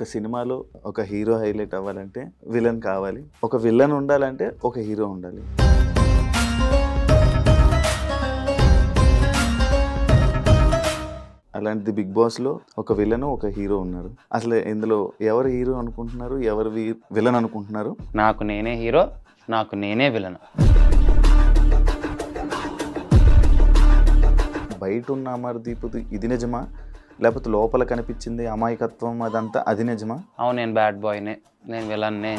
ఒక సినిమాలో ఒక హీరో హైలైట్ అవ్వాలంటే విలన్ కావాలి ఒక విలన్ ఉండాలంటే ఒక హీరో ఉండాలి అలాంటిది బిగ్ బాస్లో ఒక విలన్ ఒక హీరో ఉన్నారు అసలు ఇందులో ఎవరు హీరో అనుకుంటున్నారు ఎవరు విలన్ అనుకుంటున్నారు నాకు నేనే హీరో నాకు నేనే విలన్ బయట ఉన్న అమర్దీప్ది ఇది నిజమా లేకపోతే లోపల కనిపించింది అమాయకత్వం అదంతా అది నిజమా అవును నేను బ్యాడ్ బాయ్నే నేను విలన్నే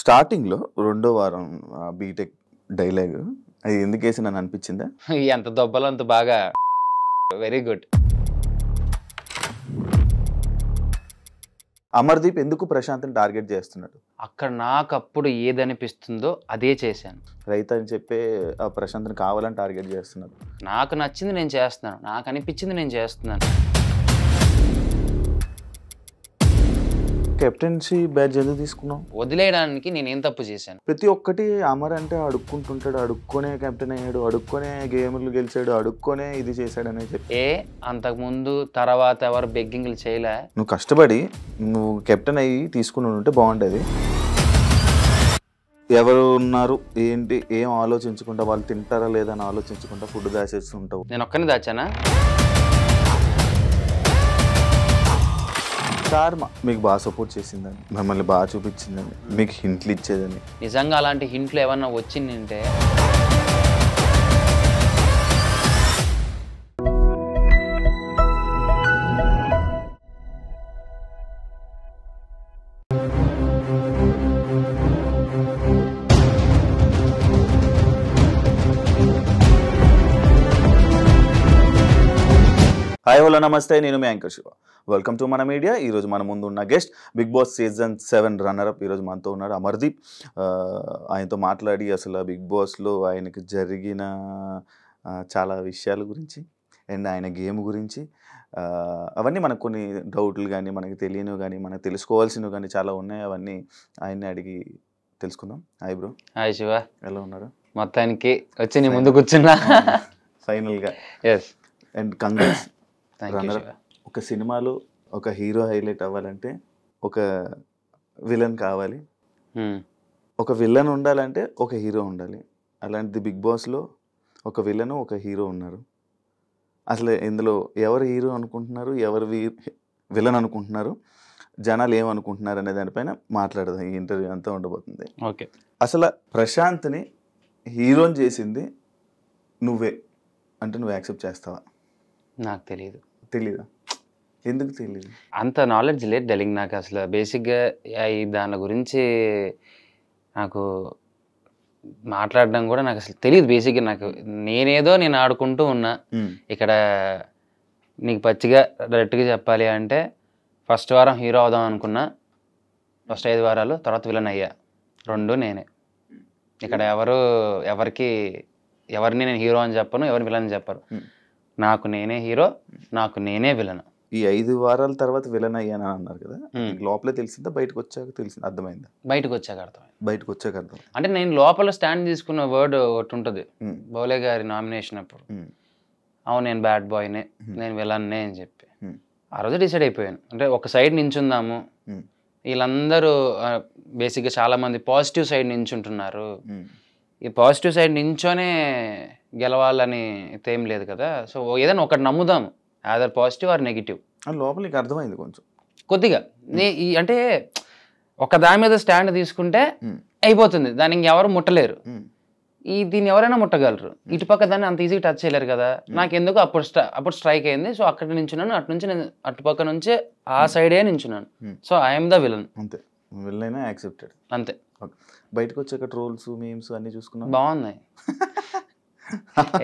స్టార్టింగ్లో రెండో వారం బీటెక్ డైలాగ్ అది ఎందుకు వేసి నన్ను అనిపించిందా ఎంత దొబ్బలు అంత బాగా వెరీ గుడ్ అమర్దీప్ ఎందుకు ప్రశాంత్ని టార్గెట్ చేస్తున్నాడు అక్కడ నాకు అప్పుడు ఏదనిపిస్తుందో అదే చేశాను రైతు అని చెప్పే ఆ ప్రశాంత్ని కావాలని టార్గెట్ చేస్తున్నారు నాకు నచ్చింది నేను చేస్తున్నాను నాకు అనిపించింది నేను చేస్తున్నాను కెప్టెన్సీ బ్యాచ్ ఎందుకు తీసుకున్నావు వదిలేయడానికి నేను ఏం తప్పు చేశాను ప్రతి ఒక్కటి అమర్ అంటే అడుక్కుంటుంటాడు అడుక్కునే కెప్టెన్ అయ్యాడు అడుక్కునే గేమ్లు గెలిచాడు అడుక్కొనే ఇది చేశాడు అని చెప్పి ఏ అంతకుముందు తర్వాత ఎవరు బెగ్గింగ్లు చేయలే నువ్వు కష్టపడి నువ్వు కెప్టెన్ అయ్యి తీసుకుని ఉంటే బాగుండేది ఎవరు ఉన్నారు ఏంటి ఏం ఆలోచించకుండా వాళ్ళు తింటారా లేదని ఆలోచించకుండా ఫుడ్ దాచేస్తుంటావు నేను ఒక్కనే దాచానా సార్ మీకు బాగా సపోర్ట్ చేసిందని మిమ్మల్ని బాగా చూపించిందని మీకు హింట్లు ఇచ్చేదని నిజంగా అలాంటి హింట్లు ఏమన్నా వచ్చిందంటే హలో నమస్తే నేను మీ యాంకర్ శివ వెల్కమ్ టు మన మీడియా ఈరోజు మన ముందు ఉన్న guest big boss season seven runner up ఈరోజు మనతో ఉన్నారు అమర్దీప్ ఆయనతో మాట్లాడి అసలు బిగ్ బాస్లో ఆయనకు జరిగిన చాలా విషయాల గురించి అండ్ ఆయన గేమ్ గురించి అవన్నీ మనకు కొన్ని డౌట్లు కానీ మనకి తెలియనివి కానీ మనకు తెలుసుకోవాల్సినవి కానీ చాలా ఉన్నాయి అవన్నీ ఆయన్ని అడిగి తెలుసుకుందాం హాయ్ బ్రో హాయ్ శివ ఎలా ఉన్నారు మొత్తానికి వచ్చి నీ ముందు కూర్చున్నా ఫైనల్గా ఎస్ అండ్ కంగ్రెస్ ఒక సినిమాలో ఒక హీరో హైలైట్ అవ్వాలంటే ఒక విలన్ కావాలి hmm. ఒక విలన్ ఉండాలంటే ఒక హీరో ఉండాలి అలాంటిది బిగ్ బాస్లో ఒక విలన్ ఒక హీరో ఉన్నారు అసలు ఇందులో ఎవరు హీరో అనుకుంటున్నారు ఎవరు విలన్ అనుకుంటున్నారు జనాలు ఏమనుకుంటున్నారు అనే దానిపైన మాట్లాడదాం ఈ ఇంటర్వ్యూ అంతా ఉండబోతుంది ఓకే అసలు ప్రశాంత్ని హీరోని చేసింది నువ్వే అంటే నువ్వు యాక్సెప్ట్ చేస్తావా నాకు తెలియదు తెలీదా ఎందుకు తెలియదు అంత నాలెడ్జ్ లేదు డెలింగ్ నాకు అసలు బేసిక్గా అవి దాని గురించి నాకు మాట్లాడడం కూడా నాకు అసలు తెలియదు బేసిక్గా నాకు నేనేదో నేను ఆడుకుంటూ ఉన్నా ఇక్కడ నీకు పచ్చిగా డైరెక్ట్గా చెప్పాలి అంటే ఫస్ట్ వారం హీరో అవుదాం అనుకున్నా ఫస్ట్ ఐదు వారాలు తర్వాత విలన్ అయ్యా రెండు నేనే ఇక్కడ ఎవరు ఎవరికి ఎవరిని నేను హీరో అని చెప్పను ఎవరిని విలన్ అని చెప్పరు నాకు నేనే హీరో నాకు నేనే విలన్ ఈ ఐదు వారాల తర్వాత విలన్ అయ్యాను అన్నారు కదా లోపలే తెలిసిందా బయటకు వచ్చాక తెలిసింది అర్థమైందా బయటకు వచ్చాక అర్థమైంది బయటకు వచ్చాక అర్థం అంటే నేను లోపల స్టాండ్ తీసుకున్న వర్డ్ ఒకటి ఉంటుంది బౌలే గారి నామినేషన్ అప్పుడు అవును నేను బ్యాడ్ బాయ్నే నేను విలన్నే అని చెప్పి ఆ రోజు డిసైడ్ అయిపోయాను అంటే ఒక సైడ్ నించుందాము వీళ్ళందరూ బేసిక్గా చాలామంది పాజిటివ్ సైడ్ నించుంటున్నారు ఈ పాజిటివ్ సైడ్ నించోనే గెలవాలని ఏం లేదు కదా సో ఏదైనా ఒకటి నమ్ముదాం ఆధర్ పాజిటివ్ ఆర్ నెగిటివ్ లోపలికి అర్థమైంది కొంచెం కొద్దిగా అంటే ఒక దాని మీద స్టాండ్ తీసుకుంటే అయిపోతుంది దాన్ని ఇంకెవరు ముట్టలేరు ఈ దీన్ని ఎవరైనా ముట్టగలరు ఇటుపక్క దాన్ని అంత ఈజీగా టచ్ చేయలేరు కదా నాకు ఎందుకు అప్పుడు అప్పుడు స్ట్రైక్ అయింది సో అక్కడ నించున్నాను అటు నుంచి నేను అటుపక్క నుంచి ఆ సైడే నించున్నాను సో ఐఎమ్ ద విలన్ అంతే విలన్ అయినా యాక్సెప్టెడ్ అంతే బయటకు వచ్చాక ట్రోల్స్ మీమ్స్ అన్ని చూసుకున్నాం బాగున్నాయి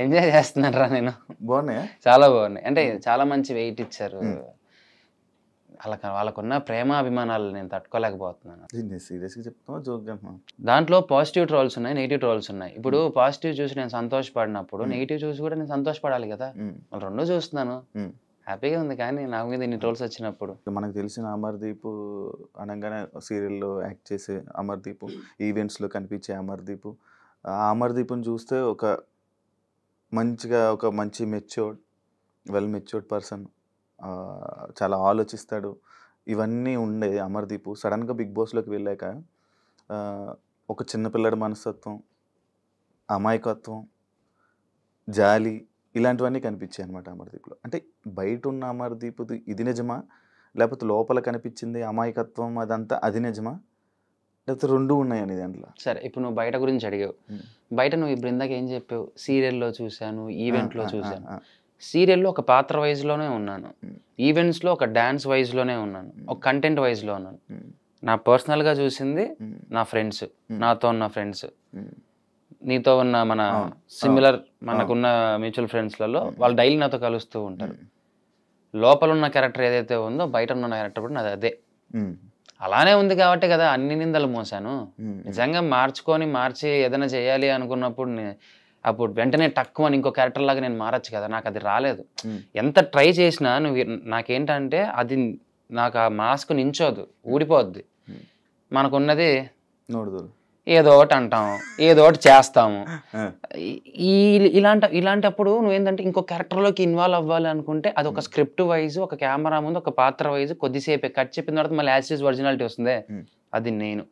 ఎంజాయ్ చేస్తున్నాను రా నేను బాగున్నాయా చాలా బాగున్నాయి అంటే చాలా మంచి వెయిట్ ఇచ్చారు వాళ్ళకి వాళ్ళకున్న ప్రేమ అభిమానాలు నేను తట్టుకోలేకపోతున్నాను దాంట్లో పాజిటివ్ ట్రోల్స్ ఉన్నాయి నెగిటివ్ ట్రోల్స్ ఉన్నాయి ఇప్పుడు పాజిటివ్ చూసి నేను సంతోషపడినప్పుడు నెగిటివ్ చూసి కూడా నేను సంతోషపడాలి కదా వాళ్ళు రెండూ చూస్తున్నాను హ్యాపీగా ఉంది కానీ నాకు మీద ఇన్ని ట్రోల్స్ వచ్చినప్పుడు మనకు తెలిసిన అమర్దీప్ అనగానే సీరియల్లో యాక్ట్ చేసే అమర్దీప్ ఈవెంట్స్లో కనిపించే అమర్దీప్ ఆ అమర్దీప్ని చూస్తే ఒక మంచిగా ఒక మంచి మెచ్యూర్డ్ వెల్ మెచ్యూర్డ్ పర్సన్ చాలా ఆలోచిస్తాడు ఇవన్నీ ఉండే అమర్దీపు సడన్గా బిగ్ బాస్లోకి వెళ్ళాక ఒక చిన్నపిల్లడి మనస్తత్వం అమాయకత్వం జాలి ఇలాంటివన్నీ కనిపించాయి అనమాట అమర్దీప్లో అంటే బయట ఉన్న అమర్దీపు ఇది నిజమా లేకపోతే లోపల కనిపించింది అమాయకత్వం అదంతా అది నిజమా లేకపోతే రెండు ఉన్నాయండి దాంట్లో సరే ఇప్పుడు నువ్వు బయట గురించి అడిగావు బయట నువ్వు ఈ బృందాకి ఏం చెప్పావు సీరియల్లో చూశాను ఈవెంట్లో చూశాను సీరియల్లో ఒక పాత్ర వైజ్లోనే ఉన్నాను ఈవెంట్స్లో ఒక డ్యాన్స్ వైజ్లోనే ఉన్నాను ఒక కంటెంట్ వైజ్లో ఉన్నాను నా పర్సనల్గా చూసింది నా ఫ్రెండ్స్ నాతో ఉన్న ఫ్రెండ్స్ నీతో ఉన్న మన సిమిలర్ మనకున్న మ్యూచువల్ ఫ్రెండ్స్లలో వాళ్ళు డైలీ నాతో కలుస్తూ ఉంటారు లోపల ఉన్న క్యారెక్టర్ ఏదైతే ఉందో బయట ఉన్న క్యారెక్టర్ కూడా నాది అదే అలానే ఉంది కాబట్టి కదా అన్ని నిందలు మోసాను నిజంగా మార్చుకొని మార్చి ఏదైనా చేయాలి అనుకున్నప్పుడు అప్పుడు వెంటనే తక్కువ అని ఇంకో క్యారెక్టర్ లాగా నేను మారచ్చు కదా నాకు అది రాలేదు ఎంత ట్రై చేసినా నువ్వు నాకేంటంటే అది నాకు ఆ మాస్క్ నించోదు ఊడిపోద్ది మనకున్నది నోడుదూరు ఏదో ఒకటి అంటాం ఏదో ఒకటి చేస్తాము ఈ ఇలాంటి ఇలాంటప్పుడు నువ్వేంటంటే ఇంకో క్యారెక్టర్లోకి ఇన్వాల్వ్ అవ్వాలి అనుకుంటే అది ఒక స్క్రిప్ట్ వైజ్ ఒక కెమెరా ముందు ఒక పాత్ర వైజ్ కొద్దిసేపే కట్ చెప్పిన తర్వాత మళ్ళీ యాసిస్ ఒరిజినాలిటీ వస్తుంది అది నేను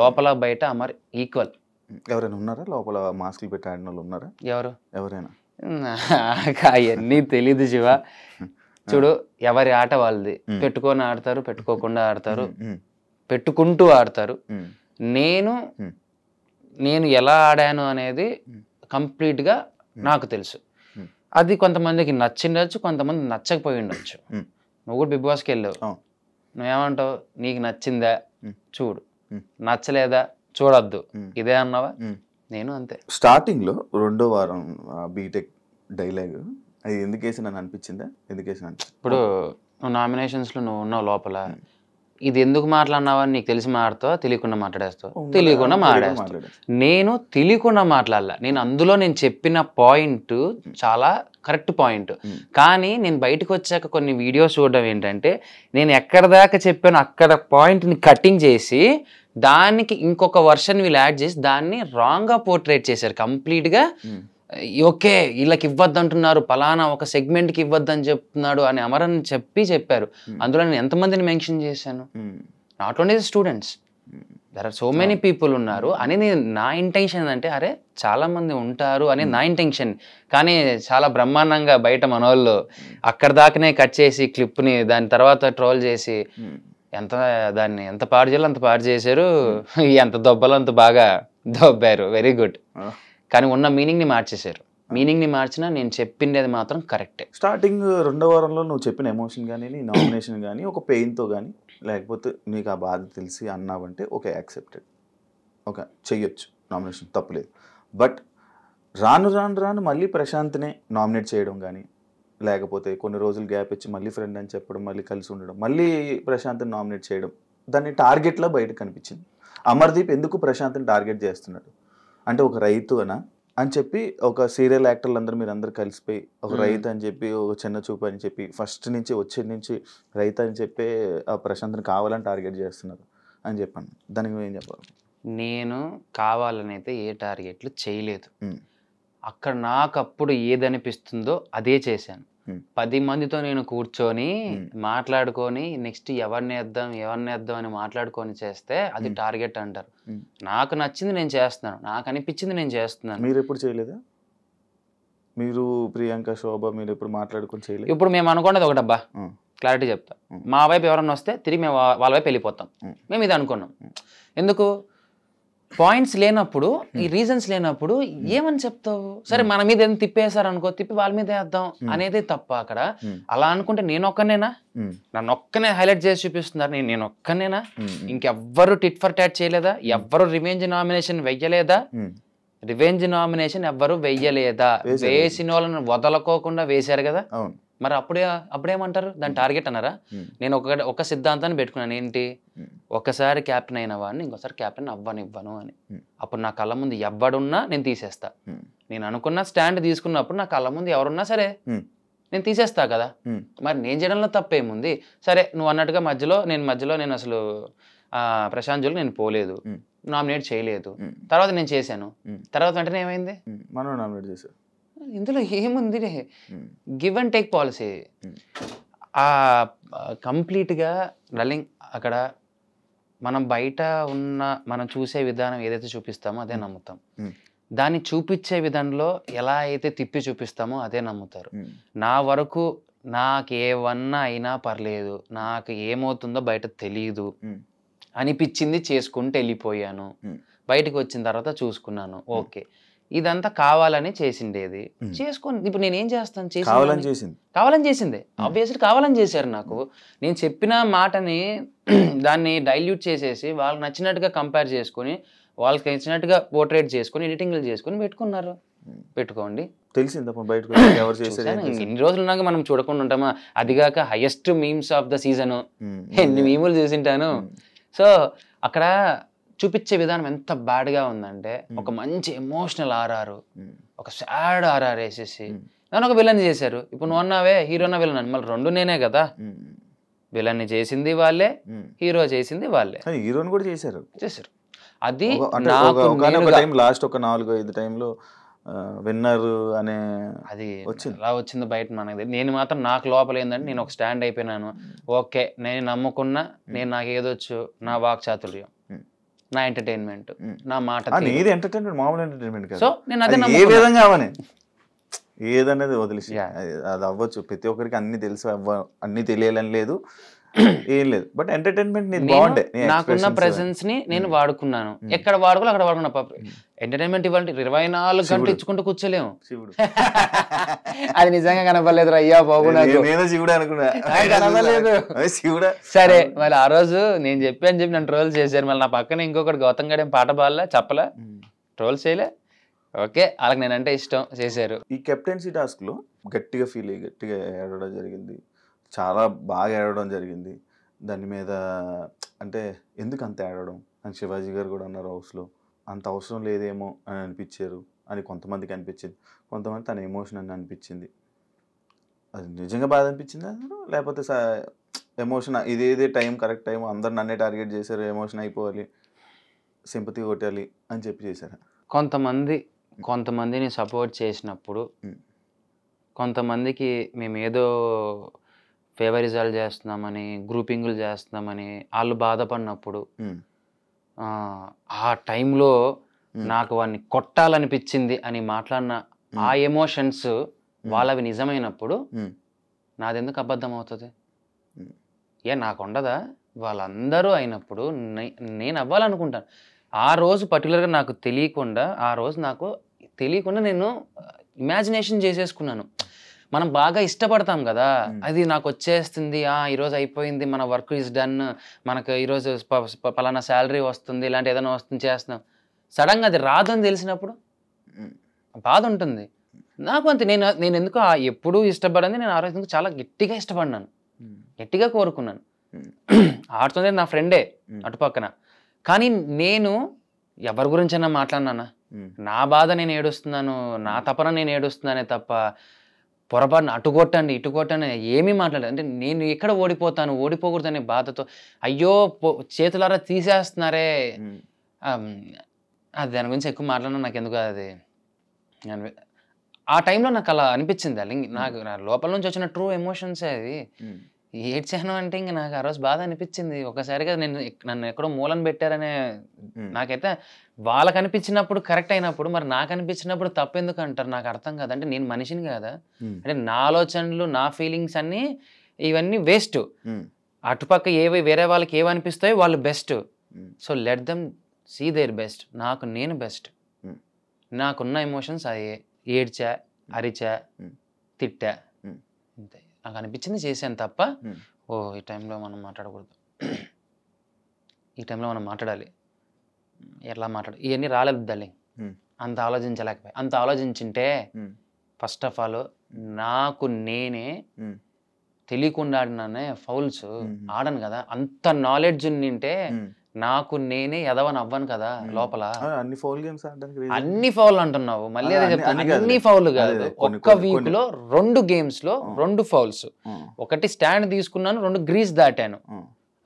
లోపల బయట మరి ఈక్వల్ ఎవరైనా ఉన్నారా లోపల మాస్క్లు పెట్టి వాళ్ళు ఉన్నారా ఎవరు ఎవరైనా అవన్నీ తెలీదు శివ చూడు ఎవరి ఆట వాళ్ళది పెట్టుకొని ఆడతారు పెట్టుకోకుండా ఆడతారు పెట్టుకుంటూ ఆడతారు నేను నేను ఎలా ఆడాను అనేది కంప్లీట్గా నాకు తెలుసు అది కొంతమందికి నచ్చిండొచ్చు కొంతమంది నచ్చకపోయి ఉండొచ్చు నువ్వు కూడా బిగ్ బాస్కి వెళ్ళావు నువ్వేమంటావు నీకు నచ్చిందా చూడు నచ్చలేదా చూడద్దు ఇదే అన్నావా నేను అంతే స్టార్టింగ్లో రెండో వారం బీటెక్ డైలాగ్ అది ఎందుకేసి నన్ను అనిపించిందా ఎందుకేసి ఇప్పుడు నామినేషన్స్లో నువ్వు ఉన్నావు లోపల ఇది ఎందుకు మాట్లాడినావని నీకు తెలిసి మాట్లాడతావు తెలియకుండా మాట్లాడేస్తావు తెలియకుండా మాట్లాడేస్తావు నేను తెలియకుండా మాట్లాడాల నేను అందులో నేను చెప్పిన పాయింట్ చాలా కరెక్ట్ పాయింట్ కానీ నేను బయటకు వచ్చాక కొన్ని వీడియోస్ చూడడం ఏంటంటే నేను ఎక్కడ దాకా చెప్పాను అక్కడ పాయింట్ని కటింగ్ చేసి దానికి ఇంకొక వర్షన్ వీళ్ళు యాడ్ చేసి దాన్ని రాంగ్గా పోర్ట్రేట్ చేశారు కంప్లీట్గా ఓకే వీళ్ళకి ఇవ్వద్దు అంటున్నారు పలానా ఒక సెగ్మెంట్కి ఇవ్వద్దు అని చెప్తున్నాడు అని అమరన్ చెప్పి చెప్పారు అందులో నేను ఎంతమందిని మెన్షన్ చేశాను not only students there are so many people ఉన్నారు అని నేను నా ఇంటెన్షన్ అంటే అరే చాలామంది ఉంటారు అని నా ఇంటెన్షన్ కానీ చాలా బ్రహ్మాండంగా బయట మనోళ్ళు అక్కడ దాకానే కట్ చేసి క్లిప్ని దాని తర్వాత ట్రోల్ చేసి ఎంత దాన్ని ఎంత పాడు చేయాలో అంత పాడు చేశారు ఎంత దొబ్బలు అంత బాగా దొబ్బారు వెరీ గుడ్ కానీ ఉన్న మీనింగ్ని మార్చేశారు మీనింగ్ని మార్చినా నేను అది మాత్రం కరెక్టే స్టార్టింగ్ uh, రెండో వారంలో నువ్వు చెప్పిన ఎమోషన్ కానీ నీ నామినేషన్ కానీ ఒక పెయిన్తో కానీ లేకపోతే నీకు ఆ బాధ తెలిసి అన్నావంటే ఓకే యాక్సెప్టెడ్ ఓకే చెయ్యొచ్చు నామినేషన్ తప్పులేదు బట్ రాను రాను రాను మళ్ళీ ప్రశాంత్నే నామినేట్ చేయడం కానీ లేకపోతే కొన్ని రోజులు గ్యాప్ ఇచ్చి మళ్ళీ ఫ్రెండ్ అని చెప్పడం మళ్ళీ కలిసి ఉండడం మళ్ళీ ప్రశాంత్ని నామినేట్ చేయడం దాన్ని టార్గెట్లో బయట కనిపించింది అమర్దీప్ ఎందుకు ప్రశాంత్ని టార్గెట్ చేస్తున్నాడు అంటే ఒక రైతు అనా అని చెప్పి ఒక సీరియల్ యాక్టర్లు అందరూ మీరు అందరు కలిసిపోయి ఒక రైతు అని చెప్పి ఒక చిన్న చూపు అని చెప్పి ఫస్ట్ నుంచి వచ్చే నుంచి రైతు అని చెప్పి ఆ ప్రశాంత్ని కావాలని టార్గెట్ చేస్తున్నారు అని చెప్పాను దానికి ఏం చెప్పాలి నేను కావాలని అయితే ఏ టార్గెట్లు చేయలేదు అక్కడ నాకు అప్పుడు ఏదనిపిస్తుందో అదే చేశాను పది మందితో నేను కూర్చొని మాట్లాడుకొని నెక్స్ట్ ఎవరిని వేద్దాం ఎవరిని వేద్దాం అని మాట్లాడుకొని చేస్తే అది టార్గెట్ అంటారు నాకు నచ్చింది నేను చేస్తున్నాను నాకు అనిపించింది నేను చేస్తున్నాను మీరు ఎప్పుడు చేయలేదా మీరు ప్రియాంక శోభ మీరు ఎప్పుడు మాట్లాడుకొని చేయలేదు ఇప్పుడు మేము అనుకున్నది ఒకటి అబ్బా క్లారిటీ చెప్తా మా వైపు ఎవరన్నా వస్తే తిరిగి మేము వాళ్ళ వైపు వెళ్ళిపోతాం మేము ఇది అనుకున్నాం ఎందుకు పాయింట్స్ లేనప్పుడు ఈ రీజన్స్ hmm. లేనప్పుడు hmm. ఏమని చెప్తావు సరే hmm. మన మీద ఏం తిప్పేశారు అనుకో తిప్పి వాళ్ళ మీద వేద్దాం అనేది తప్ప అక్కడ అలా అనుకుంటే నేను ఒక్కనేనా నన్ను ఒక్కనే హైలైట్ చేసి చూపిస్తున్నారు నేను నేను ఒక్కనేనా ఇంకెవ్వరు టిట్ ఫర్ టాట్ చేయలేదా ఎవ్వరు రివెంజ్ నామినేషన్ వెయ్యలేదా రివెంజ్ నామినేషన్ ఎవ్వరు వెయ్యలేదా వేసిన వాళ్ళని వదలకోకుండా వేశారు కదా మరి అప్పుడే అప్పుడేమంటారు దాని టార్గెట్ అన్నారా నేను ఒక ఒక సిద్ధాంతాన్ని పెట్టుకున్నాను ఏంటి ఒకసారి క్యాప్టెన్ అయిన వాడిని ఇంకోసారి క్యాప్టెన్ అవ్వనివ్వను అని అప్పుడు నా కళ్ళ ముందు ఎవడున్నా నేను తీసేస్తా నేను అనుకున్న స్టాండ్ తీసుకున్నప్పుడు నా కళ్ళ ముందు ఎవరున్నా సరే నేను తీసేస్తా కదా మరి నేను చేయడంలో తప్పేముంది సరే నువ్వు అన్నట్టుగా మధ్యలో నేను మధ్యలో నేను అసలు ప్రశాంతులు నేను పోలేదు నామినేట్ చేయలేదు తర్వాత నేను చేశాను తర్వాత వెంటనే ఏమైంది మనం నామినేట్ చేశాను ఇందులో ఏముందిలే గివ్ అండ్ టేక్ పాలసీ ఆ కంప్లీట్గా రల్లింగ్ అక్కడ మనం బయట ఉన్న మనం చూసే విధానం ఏదైతే చూపిస్తామో అదే నమ్ముతాం దాన్ని చూపించే విధానంలో ఎలా అయితే తిప్పి చూపిస్తామో అదే నమ్ముతారు నా వరకు నాకు ఏమన్నా అయినా పర్లేదు నాకు ఏమవుతుందో బయట తెలియదు అనిపించింది చేసుకుంటూ వెళ్ళిపోయాను బయటకు వచ్చిన తర్వాత చూసుకున్నాను ఓకే ఇదంతా కావాలని చేసిండేది చేసుకొని ఇప్పుడు నేను ఏం చేస్తాను చేసి కావాలని చేసింది ఆబ్వియస్లీ కావాలని చేశారు నాకు నేను చెప్పిన మాటని దాన్ని డైల్యూట్ చేసేసి వాళ్ళకి నచ్చినట్టుగా కంపేర్ చేసుకొని వాళ్ళకి నచ్చినట్టుగా పోర్ట్రేట్ చేసుకొని ఎడిటింగ్లు చేసుకొని పెట్టుకున్నారు పెట్టుకోండి తెలిసింది ఇన్ని రోజులు ఉన్నాక మనం చూడకుండా ఉంటామా అదిగాక highest memes of the season ఎన్ని మీములు చూసింటాను సో అక్కడ చూపించే విధానం ఎంత బ్యాడ్గా ఉందంటే ఒక మంచి ఎమోషనల్ ఆర్ఆర్ ఒక సాడ్ ఆర్ఆర్ వేసేసి దాని ఒక విలన్ చేశారు ఇప్పుడు నువ్వు అన్నావే హీరోనా విలన్ అని మళ్ళీ రెండు నేనే కదా విలన్ చేసింది వాళ్ళే హీరో చేసింది వాళ్ళే హీరోని కూడా చేశారు చేశారు అది లాస్ట్ ఒక నాలుగు ఐదు టైంలో విన్నర్ అనే అది వచ్చింది అలా వచ్చింది బయట మనకి నేను మాత్రం నాకు లోపల ఏంటంటే నేను ఒక స్టాండ్ అయిపోయినాను ఓకే నేను నమ్ముకున్నా నేను నాకు ఏదొచ్చు నా వాక్ చాతుర్యం నా ఎంటర్టైన్మెంట్ నా మాట ఇది ఎంటర్టైన్మెంట్ మామూలు ఎంటర్టైన్మెంట్ సో నేను అదే ఏ విధంగా అవని ఏదనేది వదిలేసి అది అవ్వచ్చు ప్రతి ఒక్కరికి అన్ని తెలిసి అవ్వ అన్ని తెలియాలని లేదు ఏం లేదు బట్ ఎంటర్టైన్మెంట్ నాకున్న ప్రెసెన్స్ ని నేను hmm. వాడుకున్నాను hmm. ఎక్కడ వాడుకోవాలి అక్కడ వాడుకున్నా ఎంటర్టైన్మెంట్ hmm. ఇవ్వాలంటే ఇరవై నాలుగు గంటలు ఇచ్చుకుంటూ కూర్చోలేము అది నిజంగా కనపడలేదు అయ్యా బాబు శివుడు అనుకున్నా శివుడు సరే మరి ఆ రోజు నేను చెప్పి అని చెప్పి నన్ను ట్రోల్ చేశారు మళ్ళీ నా పక్కన ఇంకొకటి గౌతమ్ గడేం పాట పాడలా చెప్పలే ట్రోల్ చేయలే ఓకే వాళ్ళకి నేనంటే ఇష్టం చేశారు ఈ కెప్టెన్సీ టాస్క్ లో గట్టిగా ఫీల్ అయ్యి గట్టిగా ఏడవడం జరిగింది చాలా బాగా ఏడవడం జరిగింది దాని మీద అంటే ఎందుకు అంత ఏడవడం అని శివాజీ గారు కూడా అన్నారు హౌస్లో అంత అవసరం లేదేమో అని అనిపించారు అని కొంతమందికి అనిపించింది కొంతమంది తన ఎమోషన్ అని అనిపించింది అది నిజంగా బాధ అనిపించింది లేకపోతే ఎమోషన్ ఇదేదే టైం కరెక్ట్ టైం అందరు నన్నే టార్గెట్ చేశారు ఎమోషన్ అయిపోవాలి సింపతి కొట్టాలి అని చెప్పి చేశారు కొంతమంది కొంతమందిని సపోర్ట్ చేసినప్పుడు కొంతమందికి మేము ఏదో ఫేవరిజాలు చేస్తున్నామని గ్రూపింగ్లు చేస్తున్నామని వాళ్ళు బాధపడినప్పుడు ఆ టైంలో నాకు వాడిని కొట్టాలనిపించింది అని మాట్లాడిన ఆ ఎమోషన్స్ వాళ్ళవి నిజమైనప్పుడు ఎందుకు అబద్ధం అవుతుంది ఏ నాకు ఉండదా వాళ్ళందరూ అయినప్పుడు నేను అవ్వాలనుకుంటాను ఆ రోజు పర్టికులర్గా నాకు తెలియకుండా ఆ రోజు నాకు తెలియకుండా నేను ఇమాజినేషన్ చేసేసుకున్నాను మనం బాగా ఇష్టపడతాం కదా అది నాకు వచ్చేస్తుంది ఆ ఈరోజు అయిపోయింది మన వర్క్ ఈజ్ డన్ మనకు ఈరోజు పలానా శాలరీ వస్తుంది ఇలాంటి ఏదైనా వస్తుంది చేస్తున్నాం సడన్గా అది రాదని తెలిసినప్పుడు బాధ ఉంటుంది నాకు అంతే నేను నేను ఎందుకు ఎప్పుడూ ఇష్టపడింది నేను ఆరోజు చాలా గట్టిగా ఇష్టపడినాను గట్టిగా కోరుకున్నాను ఆడుతుంది నా ఫ్రెండే అటుపక్కన కానీ నేను ఎవరి గురించైనా మాట్లాడినానా నా బాధ నేను ఏడుస్తున్నాను నా తపన నేను ఏడుస్తున్నానే తప్ప పొరపాటున అటు కొట్టండి ఇటు కొట్టండి ఏమీ మాట్లాడదు అంటే నేను ఎక్కడ ఓడిపోతాను ఓడిపోకూడదు అనే బాధతో అయ్యో చేతులారా తీసేస్తున్నారే అది దాని గురించి ఎక్కువ మాట్లాడినా నాకు ఎందుకు అది ఆ టైంలో నాకు అలా అనిపించింది లింగ్ నాకు నా లోపల నుంచి వచ్చిన ట్రూ ఎమోషన్సే అది ఏడ్చాను అంటే ఇంకా నాకు ఆ రోజు బాధ అనిపించింది ఒకసారిగా నేను నన్ను ఎక్కడో మూలం పెట్టారనే నాకైతే వాళ్ళకి అనిపించినప్పుడు కరెక్ట్ అయినప్పుడు మరి నాకు అనిపించినప్పుడు తప్పెందుకు అంటారు నాకు అర్థం కాదు అంటే నేను మనిషిని కదా అంటే నా ఆలోచనలు నా ఫీలింగ్స్ అన్నీ ఇవన్నీ వేస్ట్ అటుపక్క ఏవి వేరే వాళ్ళకి ఏమనిపిస్తాయో వాళ్ళు best so let them see their best నాకు నేను బెస్ట్ నాకున్న ఎమోషన్స్ అయ్యే ఏడ్చా అరిచా తిట్టా అంతే నాకు అనిపించింది చేశాను తప్ప ఓ ఈ టైంలో మనం మాట్లాడకూడదు ఈ టైంలో మనం మాట్లాడాలి ఎట్లా మాట్లాడాలి ఇవన్నీ రాలేదు డార్లింగ్ అంత ఆలోచించలేకపోయా అంత ఆలోచించింటే ఫస్ట్ ఆఫ్ ఆల్ నాకు నేనే తెలియకుండా ఆడిననే ఫౌల్స్ ఆడను కదా అంత నాలెడ్జ్ ఉంటే నాకు నేనే ఎదవని అవ్వను కదా లోపల అన్ని ఫౌల్ గేమ్స్ అన్ని ఫౌల్ అంటున్నావు మళ్ళీ అదే అన్ని ఫౌల్ కాదు ఒక్క వీక్ లో రెండు గేమ్స్ లో రెండు ఫౌల్స్ ఒకటి స్టాండ్ తీసుకున్నాను రెండు గ్రీస్ దాటాను